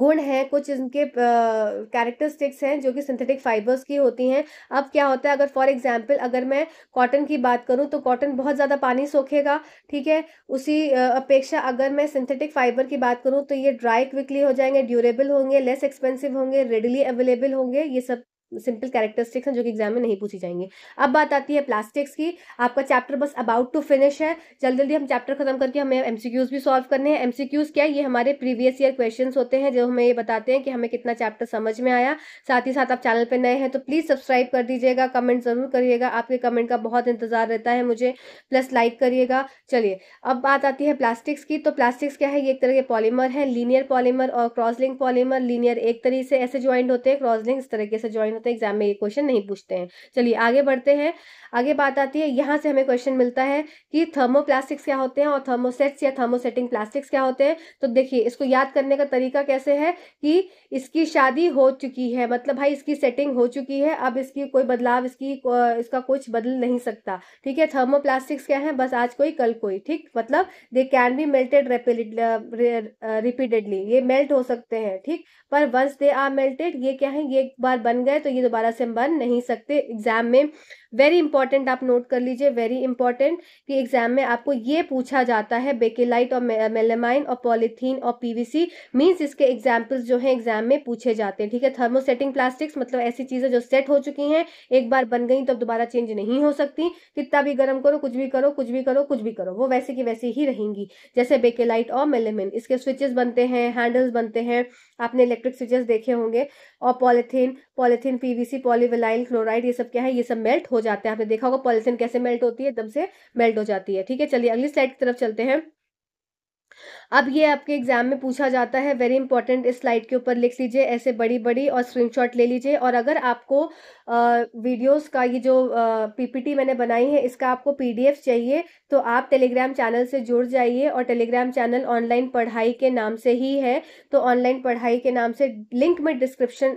गुण हैं कुछ इनके कैरेक्टरिस्टिक्स हैं जो कि सिंथेटिक फाइबर्स की होती हैं अब क्या होता है अगर फॉर एग्जांपल अगर मैं कॉटन की बात करूं तो कॉटन बहुत ज़्यादा पानी सोखेगा ठीक है उसी अपेक्षा अगर मैं सिंथेटिक फाइबर की बात करूं तो ये ड्राई क्विकली हो जाएंगे ड्यूरेबल होंगे लेस एक्सपेंसिव होंगे रेडिली अवेलेबल होंगे ये सब सिंपल कैरेक्टरिस्टिक्स हैं जो कि एग्जाम में नहीं पूछी जाएंगी अब बात आती है प्लास्टिक्स की आपका चैप्टर बस अबाउट टू फिनिश है जल्दी जल्दी हम चैप्टर खत्म करके हमें एमसीक्यूज भी सॉल्व करने हैं एमसीक्यूज क्या ये हमारे प्रीवियस ईयर क्वेश्चंस होते हैं जो हमें ये बताते हैं कि हमें कितना चैप्टर समझ में आया साथ ही साथ आप चैनल पर नए हैं तो प्लीज़ सब्सक्राइब कर दीजिएगा कमेंट ज़रूर करिएगा आपके कमेंट का बहुत इंतजार रहता है मुझे प्लस लाइक करिएगा चलिए अब बात आती है प्लास्टिक्स की तो प्लास्टिक्स क्या है ये एक तरह के पॉलीमर है लीनियर पॉलीमर और क्रॉसलिंग पॉलीमर लीनियर एक तरीके से ऐसे ज्वाइंट होते हैं क्रॉसलिंग इस तरीके से ज्वाइंट तो एग्जाम में ये क्वेश्चन नहीं पूछते हैं चलिए आगे बढ़ते हैं आगे बात आती है यहाँ से हमें क्वेश्चन मिलता है कि थर्मोप्लास्टिक्स क्या होते हैं और थर्मोसेट्स या थर्मोसेटिंग प्लास्टिक्स क्या होते हैं तो देखिए इसको याद करने का तरीका कैसे है कि इसकी शादी हो चुकी है मतलब भाई इसकी सेटिंग हो चुकी है अब इसकी कोई बदलाव इसकी इसका कुछ बदल नहीं सकता ठीक है थर्मोप्लास्टिक्स क्या है बस आज कोई कल कोई ठीक मतलब they can be melted repeatedly ये मेल्ट हो सकते हैं ठीक पर वंस दे आर मेल्टेड ये क्या है ये एक बार बन गए तो तो ये दोबारा से हम बन नहीं सकते एग्ज़ाम में वेरी इंपॉर्टेंट आप नोट कर लीजिए वेरी इंपॉर्टेंट कि एग्जाम में आपको ये पूछा जाता है बेकेलाइट और मेलेमाइन और पॉलीथीन और पीवीसी मींस इसके एग्जाम्पल्स जो हैं एग्जाम में पूछे जाते हैं ठीक है थर्मोसेटिंग प्लास्टिक्स मतलब ऐसी चीज़ें जो सेट हो चुकी हैं एक बार बन गई तो दोबारा चेंज नहीं हो सकती कितना भी गर्म करो कुछ भी करो कुछ भी करो कुछ भी करो वो वैसे की वैसे ही रहेंगी जैसे बेकेलाइट और मेलेमिन इसके स्विचेस बनते हैं हैंडल्स बनते हैं आपने इलेक्ट्रिक स्विचेस देखे होंगे और polythene polythene PVC polyvinyl chloride ये सब क्या है ये सब मेल्ट हो जाते हैं आपने देखा होगा पॉलिथिन कैसे मेल्ट होती है एकदम से मेल्ट हो जाती है ठीक है चलिए अगली स्लाइड की तरफ चलते हैं अब ये आपके एग्जाम में पूछा जाता है वेरी इंपॉर्टेंट इस स्लाइड के ऊपर लिख लीजिए ऐसे बड़ी बड़ी और स्क्रीनशॉट ले लीजिए और अगर आपको आ, वीडियोस का ये जो पीपीटी मैंने बनाई है इसका आपको पीडीएफ चाहिए तो आप टेलीग्राम चैनल से जुड़ जाइए और टेलीग्राम चैनल ऑनलाइन पढ़ाई के नाम से ही है तो ऑनलाइन पढ़ाई के नाम से लिंक में डिस्क्रिप्शन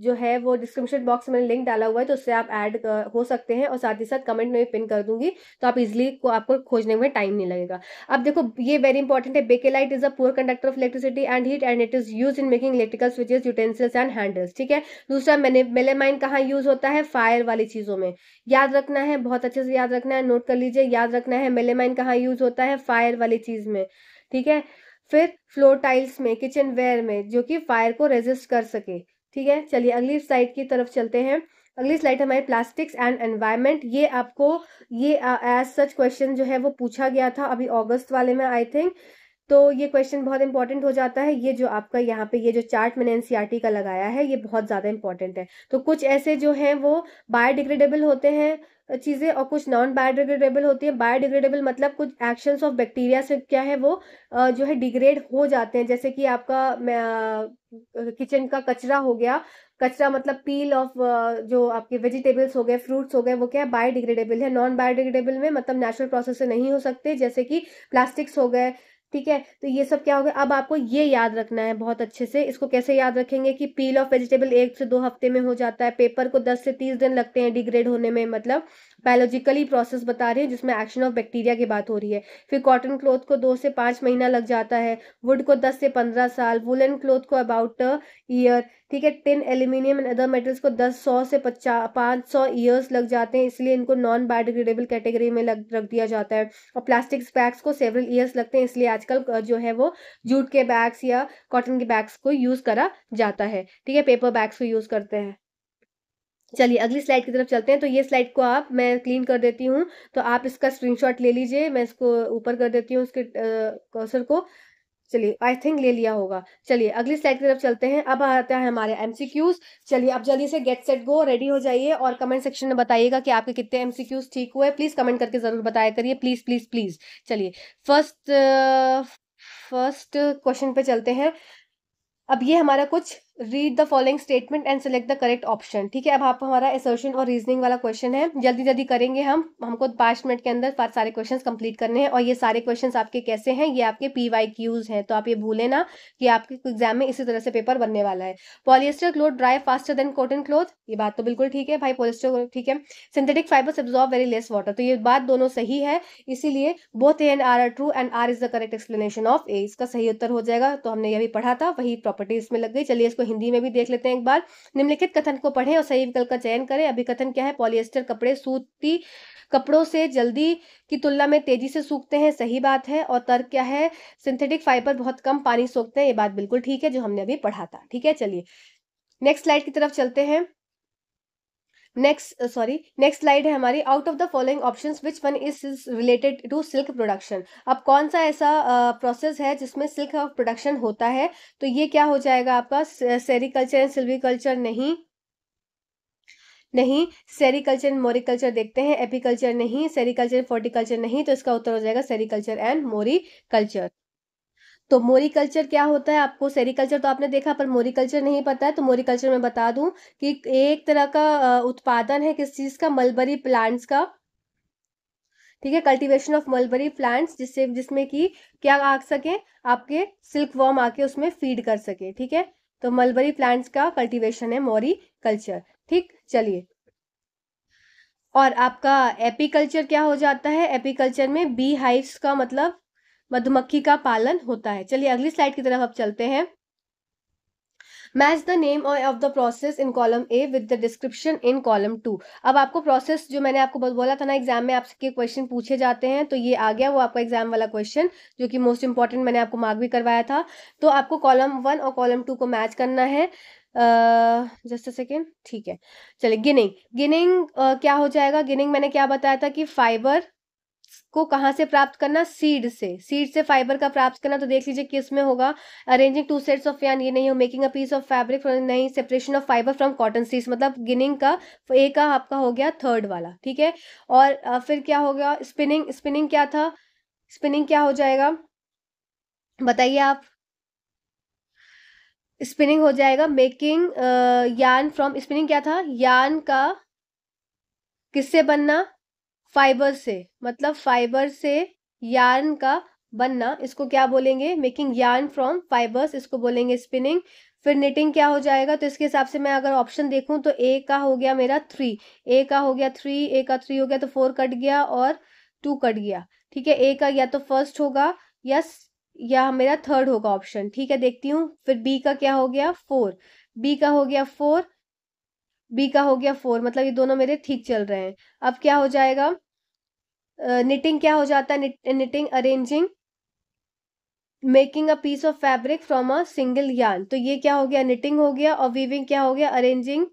जो है वो डिस्क्रिप्शन बॉक्स में लिंक डाला हुआ है तो उससे आप ऐड हो सकते हैं और साथ ही साथ कमेंट में भी पिन कर दूंगी तो आप इजिली को आपको खोजने में टाइम नहीं लगेगा अब देखो ये वेरी इंपॉर्टेंट है bakelite is a poor conductor of electricity and heat and it is use in making electrical switches utensils and handles ठीक है दूसरा मैंने मेलेमाइन कहाँ यूज होता है फायर वाली चीज़ों में याद रखना है बहुत अच्छे से याद रखना है नोट कर लीजिए याद रखना है मेलेमाइन कहाँ यूज होता है फायर वाली चीज़ में ठीक है फिर फ्लोर टाइल्स में किचन वेयर में जो कि फायर को रेजिस्ट कर सके ठीक है चलिए अगली स्लाइड की तरफ चलते हैं अगली स्लाइड हमारी प्लास्टिक्स एंड एनवायरनमेंट ये आपको ये एज सच क्वेश्चन जो है वो पूछा गया था अभी अगस्त वाले में आई थिंक तो ये क्वेश्चन बहुत इंपॉर्टेंट हो जाता है ये जो आपका यहाँ पे ये जो चार्ट मैंने एनसीईआरटी e का लगाया है ये बहुत ज़्यादा इंपॉर्टेंट है तो कुछ ऐसे जो हैं वो बायोडिग्रेडेबल होते हैं चीज़ें और कुछ नॉन बायोडिग्रेडेबल होती है बायोडिग्रेडेबल मतलब कुछ एक्शंस ऑफ बैक्टीरिया से क्या है वो जो है डिग्रेड हो जाते हैं जैसे कि आपका किचन का कचरा हो गया कचरा मतलब पील ऑफ जो आपके वेजिटेबल्स हो गए फ्रूट्स हो गए वो क्या है बायोडिग्रेडेबल है नॉन बायोडिग्रेडेबल में मतलब नेचुरल प्रोसेस से नहीं हो सकते जैसे कि प्लास्टिक्स हो गए ठीक है तो ये सब क्या हो गया अब आपको ये याद रखना है बहुत अच्छे से इसको कैसे याद रखेंगे कि पील ऑफ वेजिटेबल एक से दो हफ्ते में हो जाता है पेपर को दस से तीस दिन लगते हैं डिग्रेड होने में मतलब बायोलॉजिकली प्रोसेस बता रही हैं जिसमें एक्शन ऑफ बैक्टीरिया की बात हो रही है फिर कॉटन क्लोथ को दो से पाँच महीना लग जाता है वुड को दस से पंद्रह साल वुलन क्लोथ को अबाउट ईयर ठीक है tin aluminium and other metals को दस सौ से पचास पाँच सौ ईयर्स लग जाते हैं इसलिए इनको नॉन बायोडिग्रेडेबल कैटेगरी में लग रख दिया जाता है और प्लास्टिक बैग्स को सेवरल ईयर्स लगते हैं इसलिए आजकल जो है वो जूट के बैग्स या कॉटन के बैग्स को यूज़ करा जाता है ठीक है पेपर बैग्स को यूज़ करते हैं चलिए अगली स्लाइड की तरफ चलते हैं तो ये स्लाइड को आप मैं क्लीन कर देती हूँ तो आप इसका स्क्रीनशॉट ले लीजिए मैं इसको ऊपर कर देती हूँ उसके कर्सर को चलिए आई थिंक ले लिया होगा चलिए अगली स्लाइड की तरफ चलते हैं अब आता है हमारे एमसीक्यूज चलिए अब जल्दी से गेट सेट गो रेडी हो जाइए और कमेंट सेक्शन में बताइएगा कि आपके कितने एमसीक्यूज ठीक हुए प्लीज कमेंट करके जरूर बताया करिए प्लीज प्लीज प्लीज चलिए फर्स्ट फर्स्ट क्वेश्चन पे चलते हैं अब ये हमारा कुछ read the following statement and select the correct option ठीक है अब आप हमारा एसर्शन और रीजनिंग वाला क्वेश्चन है जल्दी जल्दी करेंगे हम हमको पांच मिनट के अंदर सारे क्वेश्चन कंप्लीट करने हैं और ये सारे क्वेश्चन आपके कैसे हैं ये आपके पी वाई क्यूज हैं तो आप ये भूले ना कि आपके एग्जाम में इसी तरह से पेपर बनने वाला है polyester cloth dry faster than cotton cloth ये बात तो बिल्कुल ठीक है भाई पॉलिस्टर ठीक है synthetic fibres absorb very less water तो ये बात दोनों सही है इसीलिए both A and R are true and R is the correct explanation of A इसका सही उत्तर हो जाएगा तो हमने यह भी पढ़ा था वही प्रॉपर्टी इसमें लग गई चलिए इसको हिंदी में भी देख लेते हैं एक बार निम्नलिखित कथन को पढ़ें और सही विकल्प का चयन करें अभी कथन क्या है पॉलिएस्टर कपड़े सूती कपड़ों से जल्दी की तुलना में तेजी से सूखते हैं सही बात है और तर्क क्या है सिंथेटिक फाइबर बहुत कम पानी सोखते हैं ये बात बिल्कुल ठीक है जो हमने अभी पढ़ा था ठीक है चलिए नेक्स्ट स्लाइड की तरफ चलते हैं नेक्स्ट सॉरी नेक्स्ट स्लाइड है हमारी out of the following options which one is related to silk production अब कौन सा ऐसा प्रोसेस uh, है जिसमें सिल्क प्रोडक्शन होता है तो ये क्या हो जाएगा आपका सेरिकल्चर एंड सिल्वीकल्चर नहीं नहीं सेरिकल्चर एंड मोरिकल्चर देखते हैं एपीकल्चर नहीं सेरिकल्चर फोर्टिकल्चर नहीं तो इसका उत्तर हो जाएगा सेरिकल्चर एंड मोरिकल्चर तो मोरिकल्चर क्या होता है आपको सेरिकल्चर तो आपने देखा पर मोरिकल्चर नहीं पता है तो मोरिकल्चर में बता दूं कि एक तरह का उत्पादन है किस चीज़ का मलबरी प्लांट्स का ठीक है कल्टीवेशन ऑफ मलबरी प्लांट्स जिससे जिसमें कि क्या आ सके आपके सिल्क वॉर्म आके उसमें फीड कर सके ठीक है तो मलबरी प्लांट्स का कल्टिवेशन है मोरी कल्चर ठीक चलिए और आपका एपीकल्चर क्या हो जाता है एपीकल्चर में बी हाइव्स का मतलब मधुमक्खी का पालन होता है चलिए अगली स्लाइड की तरफ अब चलते हैं match the name of the process in column A with the description in column two अब आपको प्रोसेस जो मैंने आपको बोला था ना एग्जाम में आपके क्वेश्चन पूछे जाते हैं तो ये आ गया वो आपका एग्जाम वाला क्वेश्चन जो कि मोस्ट इंपॉर्टेंट मैंने आपको मार्क भी करवाया था तो आपको कॉलम वन और कॉलम टू को मैच करना है जस्ट अ सेकेंड ठीक है चलिए गिनिंग गिनिंग क्या हो जाएगा गिनिंग मैंने क्या बताया था कि फाइबर को कहाँ से प्राप्त करना सीड से सीड से फाइबर का प्राप्त करना तो देख लीजिए किस में होगा अरेंजिंग टू सेट्स ऑफ यान ये नहीं हो making a piece of fabric नहीं separation of fibre from cotton seeds मतलब गिनिंग का ए का आपका हो गया थर्ड वाला ठीक है और फिर क्या हो गया स्पिनिंग स्पिनिंग क्या था स्पिनिंग क्या हो जाएगा बताइए आप स्पिनिंग हो जाएगा मेकिंग यान फ्रॉम स्पिनिंग क्या था यान का किससे बनना फाइबर से मतलब फाइबर से यार्न का बनना इसको क्या बोलेंगे मेकिंग यार्न फ्रॉम फाइबर्स इसको बोलेंगे स्पिनिंग फिर निटिंग क्या हो जाएगा तो इसके हिसाब से मैं अगर ऑप्शन देखूं तो ए का हो गया मेरा थ्री ए का हो गया थ्री ए का थ्री हो गया तो फोर कट गया और टू कट गया ठीक है ए का या तो फर्स्ट होगा यस या मेरा थर्ड होगा ऑप्शन ठीक है देखती हूँ फिर बी का क्या हो गया फोर बी का हो गया फोर बी का हो गया फोर मतलब ये दोनों मेरे ठीक चल रहे हैं अब क्या हो जाएगा निटिंग क्या हो जाता है knitting arranging making a piece of fabric from a single yarn तो ये क्या हो गया निटिंग हो गया और वीविंग क्या हो गया arranging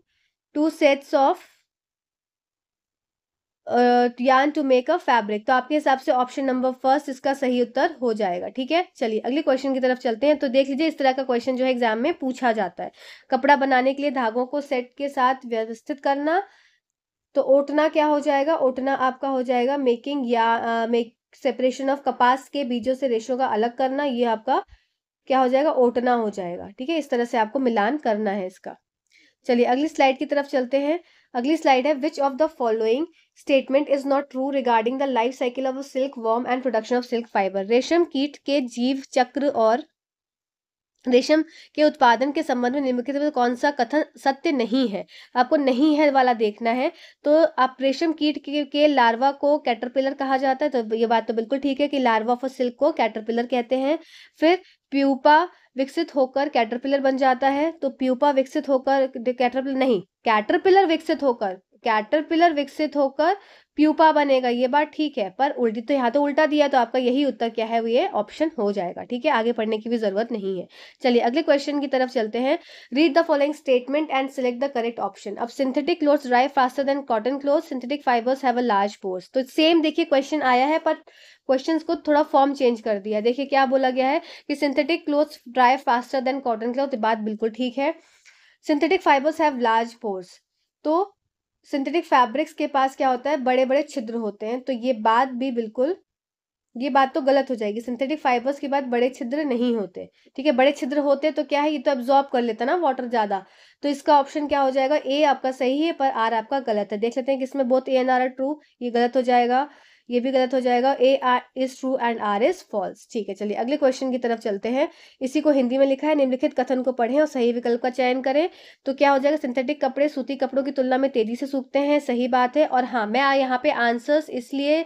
two sets of yarn to make a fabric तो आपके हिसाब से ऑप्शन नंबर फर्स्ट इसका सही उत्तर हो जाएगा ठीक है चलिए अगले क्वेश्चन की तरफ चलते हैं तो देख लीजिए इस तरह का क्वेश्चन जो है एग्जाम में पूछा जाता है कपड़ा बनाने के लिए धागों को सेट के साथ व्यवस्थित करना तो ओटना क्या हो जाएगा ओटना आपका हो जाएगा मेकिंग या मेक सेपरेशन ऑफ कपास के बीजों से रेशों का अलग करना ये आपका क्या हो जाएगा ओटना हो जाएगा ठीक है इस तरह से आपको मिलान करना है इसका चलिए अगली स्लाइड की तरफ चलते हैं अगली स्लाइड है which of the following statement is not true regarding the life cycle of silkworm and production of silk fibre रेशम कीट के जीव चक्र और रेशम के उत्पादन के संबंध में निम्नलिखित में कौन सा कथन सत्य नहीं है आपको नहीं है वाला देखना है तो आप रेशम कीट के, के लार्वा को कैटरपिलर कहा जाता है तो ये बात तो बिल्कुल ठीक है कि लार्वा ऑफ सिल्क को कैटरपिलर कहते हैं फिर प्यूपा विकसित होकर कैटरपिलर बन जाता है तो प्यूपा विकसित होकर कैटरपिलर नहीं कैटरपिलर विकसित होकर कैटरपिलर विकसित होकर प्यूपा बनेगा ये बात ठीक है पर उल्टी तो यहाँ तो उल्टा दिया तो आपका यही उत्तर क्या है वो ये ऑप्शन हो जाएगा ठीक है आगे पढ़ने की भी जरूरत नहीं है चलिए अगले क्वेश्चन की तरफ चलते हैं read the following statement and select the correct option अब synthetic cloth dry faster than cotton cloth synthetic fibres have a large pores तो सेम देखिए क्वेश्चन आया है पर क्वेश्चन को थोड़ा फॉर्म चेंज कर दिया देखिए क्या बोला गया है कि synthetic clothes dry faster than cotton cloth बात बिल्कुल ठीक है synthetic fibres have large pores तो सिंथेटिक फैब्रिक्स के पास क्या होता है बड़े बड़े छिद्र होते हैं तो ये बात भी बिल्कुल ये बात तो गलत हो जाएगी सिंथेटिक फाइबर्स के बाद बड़े छिद्र नहीं होते ठीक है बड़े छिद्र होते तो क्या है ये तो एब्जॉर्ब कर लेता ना वाटर ज़्यादा तो इसका ऑप्शन क्या हो जाएगा ए आपका सही है पर आर आपका गलत है देख लेते हैं कि इसमें both A and R are true ये गलत हो जाएगा ये भी गलत हो जाएगा A R is true and R is false ठीक है चलिए अगले क्वेश्चन की तरफ चलते हैं इसी को हिंदी में लिखा है निम्नलिखित कथन को पढ़ें और सही विकल्प का चयन करें तो क्या हो जाएगा सिंथेटिक कपड़े सूती कपड़ों की तुलना में तेजी से सूखते हैं सही बात है और हाँ मैं यहाँ पे आंसर्स इसलिए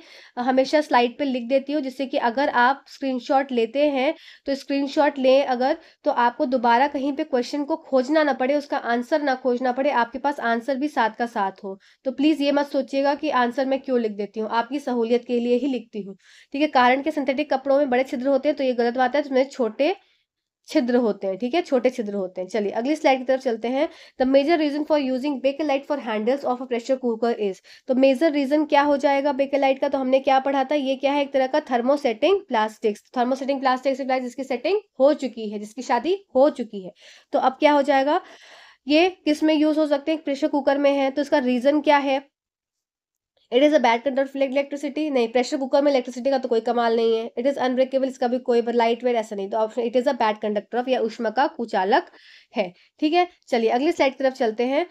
हमेशा स्लाइड पर लिख देती हूँ जिससे कि अगर आप स्क्रीन लेते हैं तो स्क्रीन लें अगर तो आपको दोबारा कहीं पे क्वेश्चन को खोजना ना पड़े उसका आंसर ना खोजना पड़े आपके पास आंसर भी साथ का साथ हो तो प्लीज़ ये मत सोचिएगा कि आंसर मैं क्यों लिख देती हूँ आपकी सहूलियत सहूलियत के लिए ही लिखती हूँ ठीक है कारण के सिंथेटिक कपड़ों में बड़े छिद्र होते हैं तो ये गलत बात है उसमें तो छोटे छिद्र होते हैं ठीक है छोटे छिद्र होते हैं चलिए अगली स्लाइड की तरफ चलते हैं the major reason for using bakelite for handles of a pressure cooker is तो मेजर रीजन क्या हो जाएगा बेकेलाइट का तो हमने क्या पढ़ा था ये क्या है एक तरह का थर्मोसेटिंग प्लास्टिक्स थर्मोसेटिंग प्लास्टिक्स जिसकी सेटिंग हो चुकी है जिसकी शादी हो चुकी है तो अब क्या हो जाएगा ये किस में यूज हो सकते हैं प्रेशर कुकर में है तो इसका रीजन क्या है it is a bad conductor for electricity नहीं प्रेशर कुकर में इलेक्ट्रिसिटी का तो कोई कमाल नहीं है इट इज़ अनब्रेकेबल इसका भी कोई लाइट वेट ऐसा नहीं तो option it is a bad conductor of या उष्मा का कुचालक है ठीक है चलिए अगले स्लाइड की तरफ चलते हैं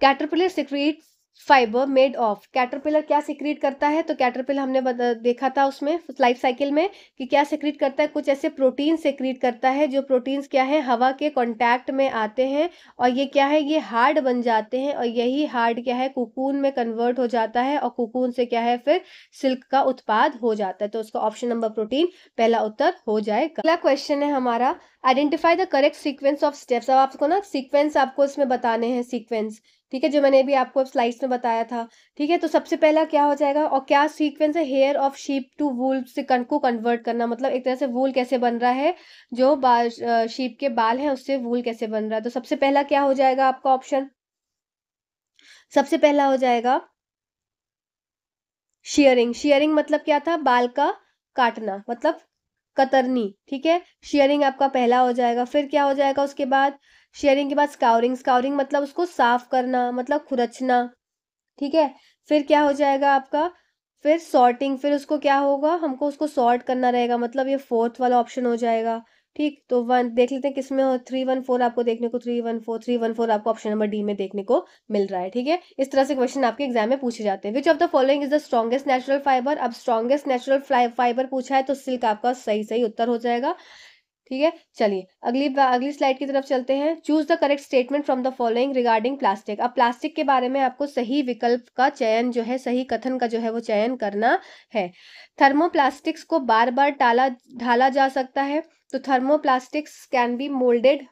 caterpillar secretes fibre made of caterpillar क्या सिक्रीट करता है तो कैटरपिलर हमने देखा था उसमें लाइफ साइकिल में कि क्या सिक्रीट करता है कुछ ऐसे प्रोटीन सिक्रीट करता है जो प्रोटीन्स क्या है हवा के कॉन्टैक्ट में आते हैं और ये क्या है ये हार्ड बन जाते हैं और यही हार्ड क्या है कुकून में कन्वर्ट हो जाता है और कुकून से क्या है फिर सिल्क का उत्पाद हो जाता है तो उसका ऑप्शन नंबर प्रोटीन पहला उत्तर हो जाएगा अगला क्वेश्चन है हमारा identify the correct sequence of steps अब आपको ना सीक्वेंस आपको इसमें बताने हैं सीक्वेंस ठीक है जो मैंने भी आपको स्लाइड्स में बताया था ठीक है तो सबसे पहला क्या हो जाएगा और क्या सीक्वेंस है hair of sheep to wool से कन को कन्वर्ट करना मतलब एक तरह से वूल कैसे बन रहा है जो शीप के बाल हैं उससे वूल कैसे बन रहा है तो सबसे पहला क्या हो जाएगा आपका ऑप्शन सबसे पहला हो जाएगा शेयरिंग शेयरिंग मतलब क्या था बाल का काटना मतलब कतरनी ठीक है शेयरिंग आपका पहला हो जाएगा फिर क्या हो जाएगा उसके बाद शेयरिंग के बाद स्काउरिंग स्काउरिंग मतलब उसको साफ करना मतलब खुरचना ठीक है फिर क्या हो जाएगा आपका फिर सॉर्टिंग फिर उसको क्या होगा हमको उसको सॉर्ट करना रहेगा मतलब ये फोर्थ वाला ऑप्शन हो जाएगा ठीक तो वन देख लेते हैं किसमें हो थ्री वन फोर आपको देखने को three one four three one four आपको ऑप्शन नंबर डी में देखने को मिल रहा है ठीक है इस तरह से क्वेश्चन आपके एग्जाम में पूछे जाते हैं which of the following is the strongest natural fibre अब स्ट्रॉगेस्ट नेचुरल फाइबर पूछा है तो सिल्क आपका सही सही उत्तर हो जाएगा ठीक है चलिए अगली अगली स्लाइड की तरफ चलते हैं choose the correct statement from the following regarding plastic अब प्लास्टिक के बारे में आपको सही विकल्प का चयन जो है सही कथन का जो है वो चयन करना है थर्मोप्लास्टिक्स को बार बार टाला ढाला जा सकता है तो thermoplastics can be moulded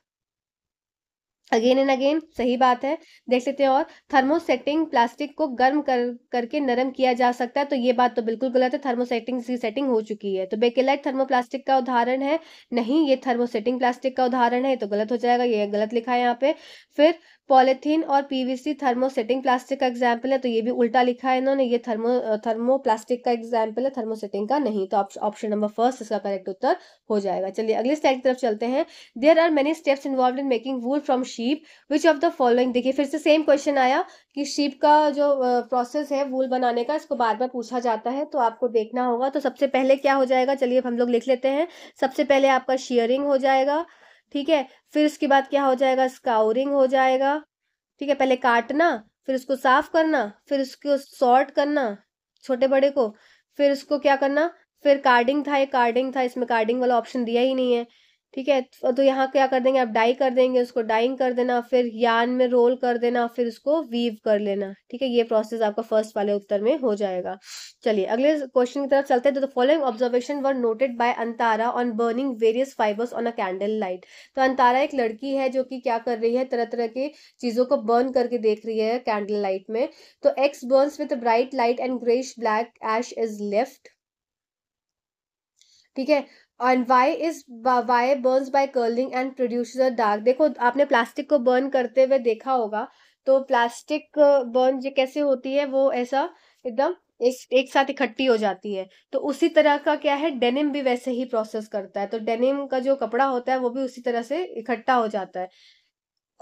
again and again सही बात है देख लेते हैं और थर्मोसेटिंग प्लास्टिक को गर्म कर करके नरम किया जा सकता है तो ये बात तो बिल्कुल गलत है थर्मोसेटिंग की सेटिंग हो चुकी है तो बेकेलाइट थर्मोप्लास्टिक का उदाहरण है नहीं ये थर्मोसेटिंग प्लास्टिक का उदाहरण है तो गलत हो जाएगा ये गलत लिखा है यहाँ पे फिर पॉलीथीन और पीवीसी थर्मोसेटिंग प्लास्टिक का एग्जाम्पल है तो ये भी उल्टा लिखा है इन्होंने ये थर्मो थर्मो प्लास्टिक का एग्जाम्पल है थर्मोसेटिंग का नहीं तो ऑप्शन नंबर फर्स्ट इसका करेक्ट उत्तर हो जाएगा चलिए अगले स्टेप की तरफ चलते हैं there are many steps involved in making wool from sheep which of the following देखिए फिर से सेम क्वेश्चन आया कि शीप का जो प्रोसेस है वूल बनाने का इसको बार बार पूछा जाता है तो आपको देखना होगा तो सबसे पहले क्या हो जाएगा चलिए हम लोग लिख लेते हैं सबसे पहले आपका शेयरिंग हो जाएगा ठीक है फिर इसके बाद क्या हो जाएगा स्काउरिंग हो जाएगा ठीक है पहले काटना फिर उसको साफ करना फिर उसको सॉर्ट करना छोटे बड़े को फिर उसको क्या करना फिर कार्डिंग था ये कार्डिंग था इसमें कार्डिंग वाला ऑप्शन दिया ही नहीं है ठीक है तो, तो यहाँ क्या कर देंगे आप डाई कर देंगे उसको डाइंग कर देना फिर यान में रोल कर देना फिर उसको वीव कर लेना ठीक है ये प्रोसेस आपका फर्स्ट वाले उत्तर में हो जाएगा चलिए अगले क्वेश्चन की तरफ चलते हैं तो following observation were noted by Antara on burning various fibres on a candle light तो अंतारा एक लड़की है जो कि क्या कर रही है तरह तरह के चीज़ों को बर्न करके देख रही है कैंडल लाइट में तो X burn with bright light and greyish black ash is left ठीक है and Y is Y burns by curling and produce a dark देखो आपने प्लास्टिक को बर्न करते हुए देखा होगा तो प्लास्टिक बर्न जो कैसे होती है वो ऐसा एकदम एक एक साथ इकट्ठी हो जाती है तो उसी तरह का क्या है डेनिम भी वैसे ही प्रोसेस करता है तो डेनिम का जो कपड़ा होता है वो भी उसी तरह से इकट्ठा हो जाता है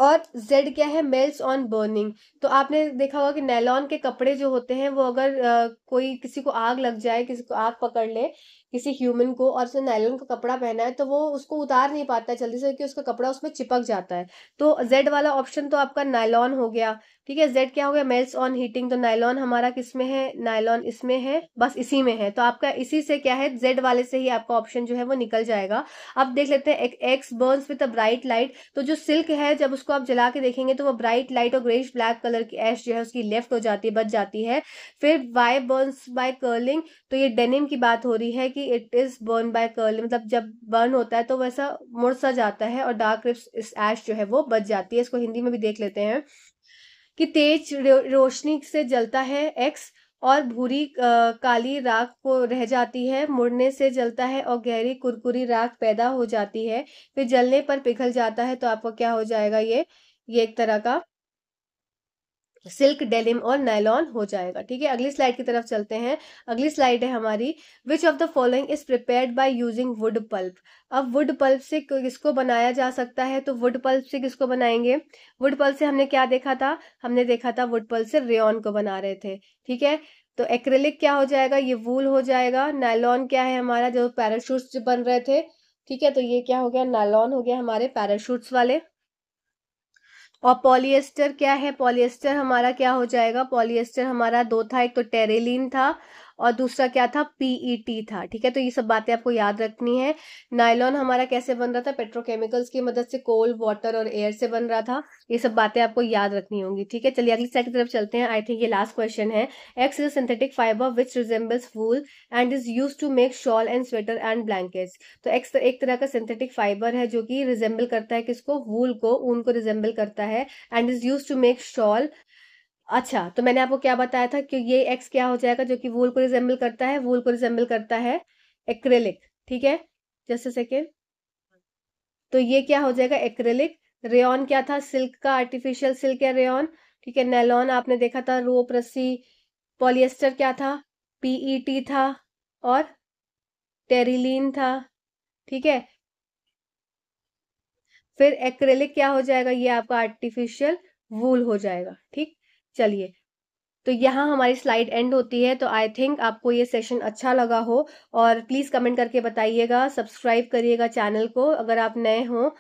और जेड क्या है मेल्स ऑन बर्निंग तो आपने देखा होगा कि नैलॉन के कपड़े जो होते हैं वो अगर आ, uh, कोई किसी को आग लग जाए किसी को आग पकड़ ले किसी ह्यूमन को और उसने नायलॉन का कपड़ा पहना है तो वो उसको उतार नहीं पाता है जल्दी से क्योंकि उसका कपड़ा उसमें चिपक जाता है तो जेड वाला ऑप्शन तो आपका नायलॉन हो गया ठीक है जेड क्या हो गया मेल्स ऑन हीटिंग तो नायलॉन हमारा किस में है नायलॉन इसमें है बस इसी में है तो आपका इसी से क्या है जेड वाले से ही आपका ऑप्शन जो है वो निकल जाएगा अब देख लेते हैं X burns with a bright light तो जो सिल्क है जब उसको आप जला के देखेंगे तो वो ब्राइट लाइट और ग्रेस ब्लैक कलर की एश जो है उसकी लेफ्ट हो जाती है बच जाती है फिर वाई बर्न्स बाय कर्लिंग तो ये डेनिम की बात हो रही है कि कि it is burn by curl मतलब जब बर्न होता है तो वैसा मुड़ सा जाता है और डार्क रिप्स एश जो है वो बच जाती है इसको हिंदी में भी देख लेते हैं कि तेज रोशनी से जलता है एक्स और भूरी काली राख को रह जाती है मुड़ने से जलता है और गहरी कुरकुरी राख पैदा हो जाती है फिर जलने पर पिघल जाता है तो आपको क्या हो जाएगा ये ये एक तरह का सिल्क डेनिम और नायलॉन हो जाएगा ठीक है अगली स्लाइड की तरफ चलते हैं अगली स्लाइड है हमारी which of the following is prepared by using wood pulp अब वुड पल्प से किसको बनाया जा सकता है तो वुड पल्प से किसको बनाएंगे वुड पल्प से हमने क्या देखा था हमने देखा था वुड पल्प से रेन को बना रहे थे ठीक है तो एक्रेलिक क्या हो जाएगा ये वूल हो जाएगा नायलॉन क्या है हमारा जो पैराशूट्स बन रहे थे ठीक है तो ये क्या हो गया नायलॉन हो गया हमारे पैराशूट्स वाले और पॉलिएस्टर क्या है पॉलिएस्टर हमारा क्या हो जाएगा पॉलिएस्टर हमारा दो था एक तो टेरेलिन था और दूसरा क्या था पीईटी e था ठीक है तो ये सब बातें आपको याद रखनी है नायलॉन हमारा कैसे बन रहा था पेट्रोकेमिकल्स की मदद से कोल वाटर और एयर से बन रहा था ये सब बातें आपको याद रखनी होंगी ठीक है चलिए अगली साइड की तरफ चलते हैं आई थिंक ये लास्ट क्वेश्चन है X is synthetic fibre which resembles wool and is use to make shawl and sweater and blankets तो एक्स तो एक तरह का सिंथेटिक फाइबर है जो कि रिजेंबल करता है किसको वूल को ऊन को रिजेंबल करता है and is use to make shawl अच्छा तो मैंने आपको क्या बताया था कि ये एक्स क्या हो जाएगा जो कि वूल को रिजेंबल करता है वूल को रिजेंबल करता है एक्रेलिक ठीक है जस्ट अ सेकेंड तो ये क्या हो जाएगा एक्रेलिक रेन क्या था सिल्क का आर्टिफिशियल सिल्क है रेन ठीक है नैलॉन आपने देखा था रोप रस्सी पॉलिएस्टर क्या था पीईटी e था और टेरिलीन था ठीक है फिर एक्रेलिक क्या हो जाएगा ये आपका आर्टिफिशियल वूल हो जाएगा ठीक चलिए तो यहाँ हमारी स्लाइड एंड होती है तो आई थिंक आपको ये सेशन अच्छा लगा हो और प्लीज़ कमेंट करके बताइएगा सब्सक्राइब करिएगा चैनल को अगर आप नए हों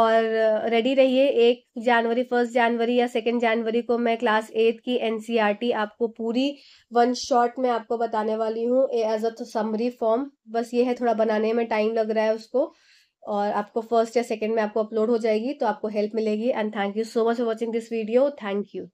और रेडी रहिए एक जनवरी फर्स्ट जनवरी या सेकेंड जनवरी को मैं क्लास एट की एनसीईआरटी आपको पूरी वन शॉट में आपको बताने वाली हूँ एज अ समरी फॉर्म बस ये है थोड़ा बनाने में टाइम लग रहा है उसको और आपको फर्स्ट या सेकेंड में आपको अपलोड हो जाएगी तो आपको हेल्प मिलेगी and thank you so much for watching this video thank you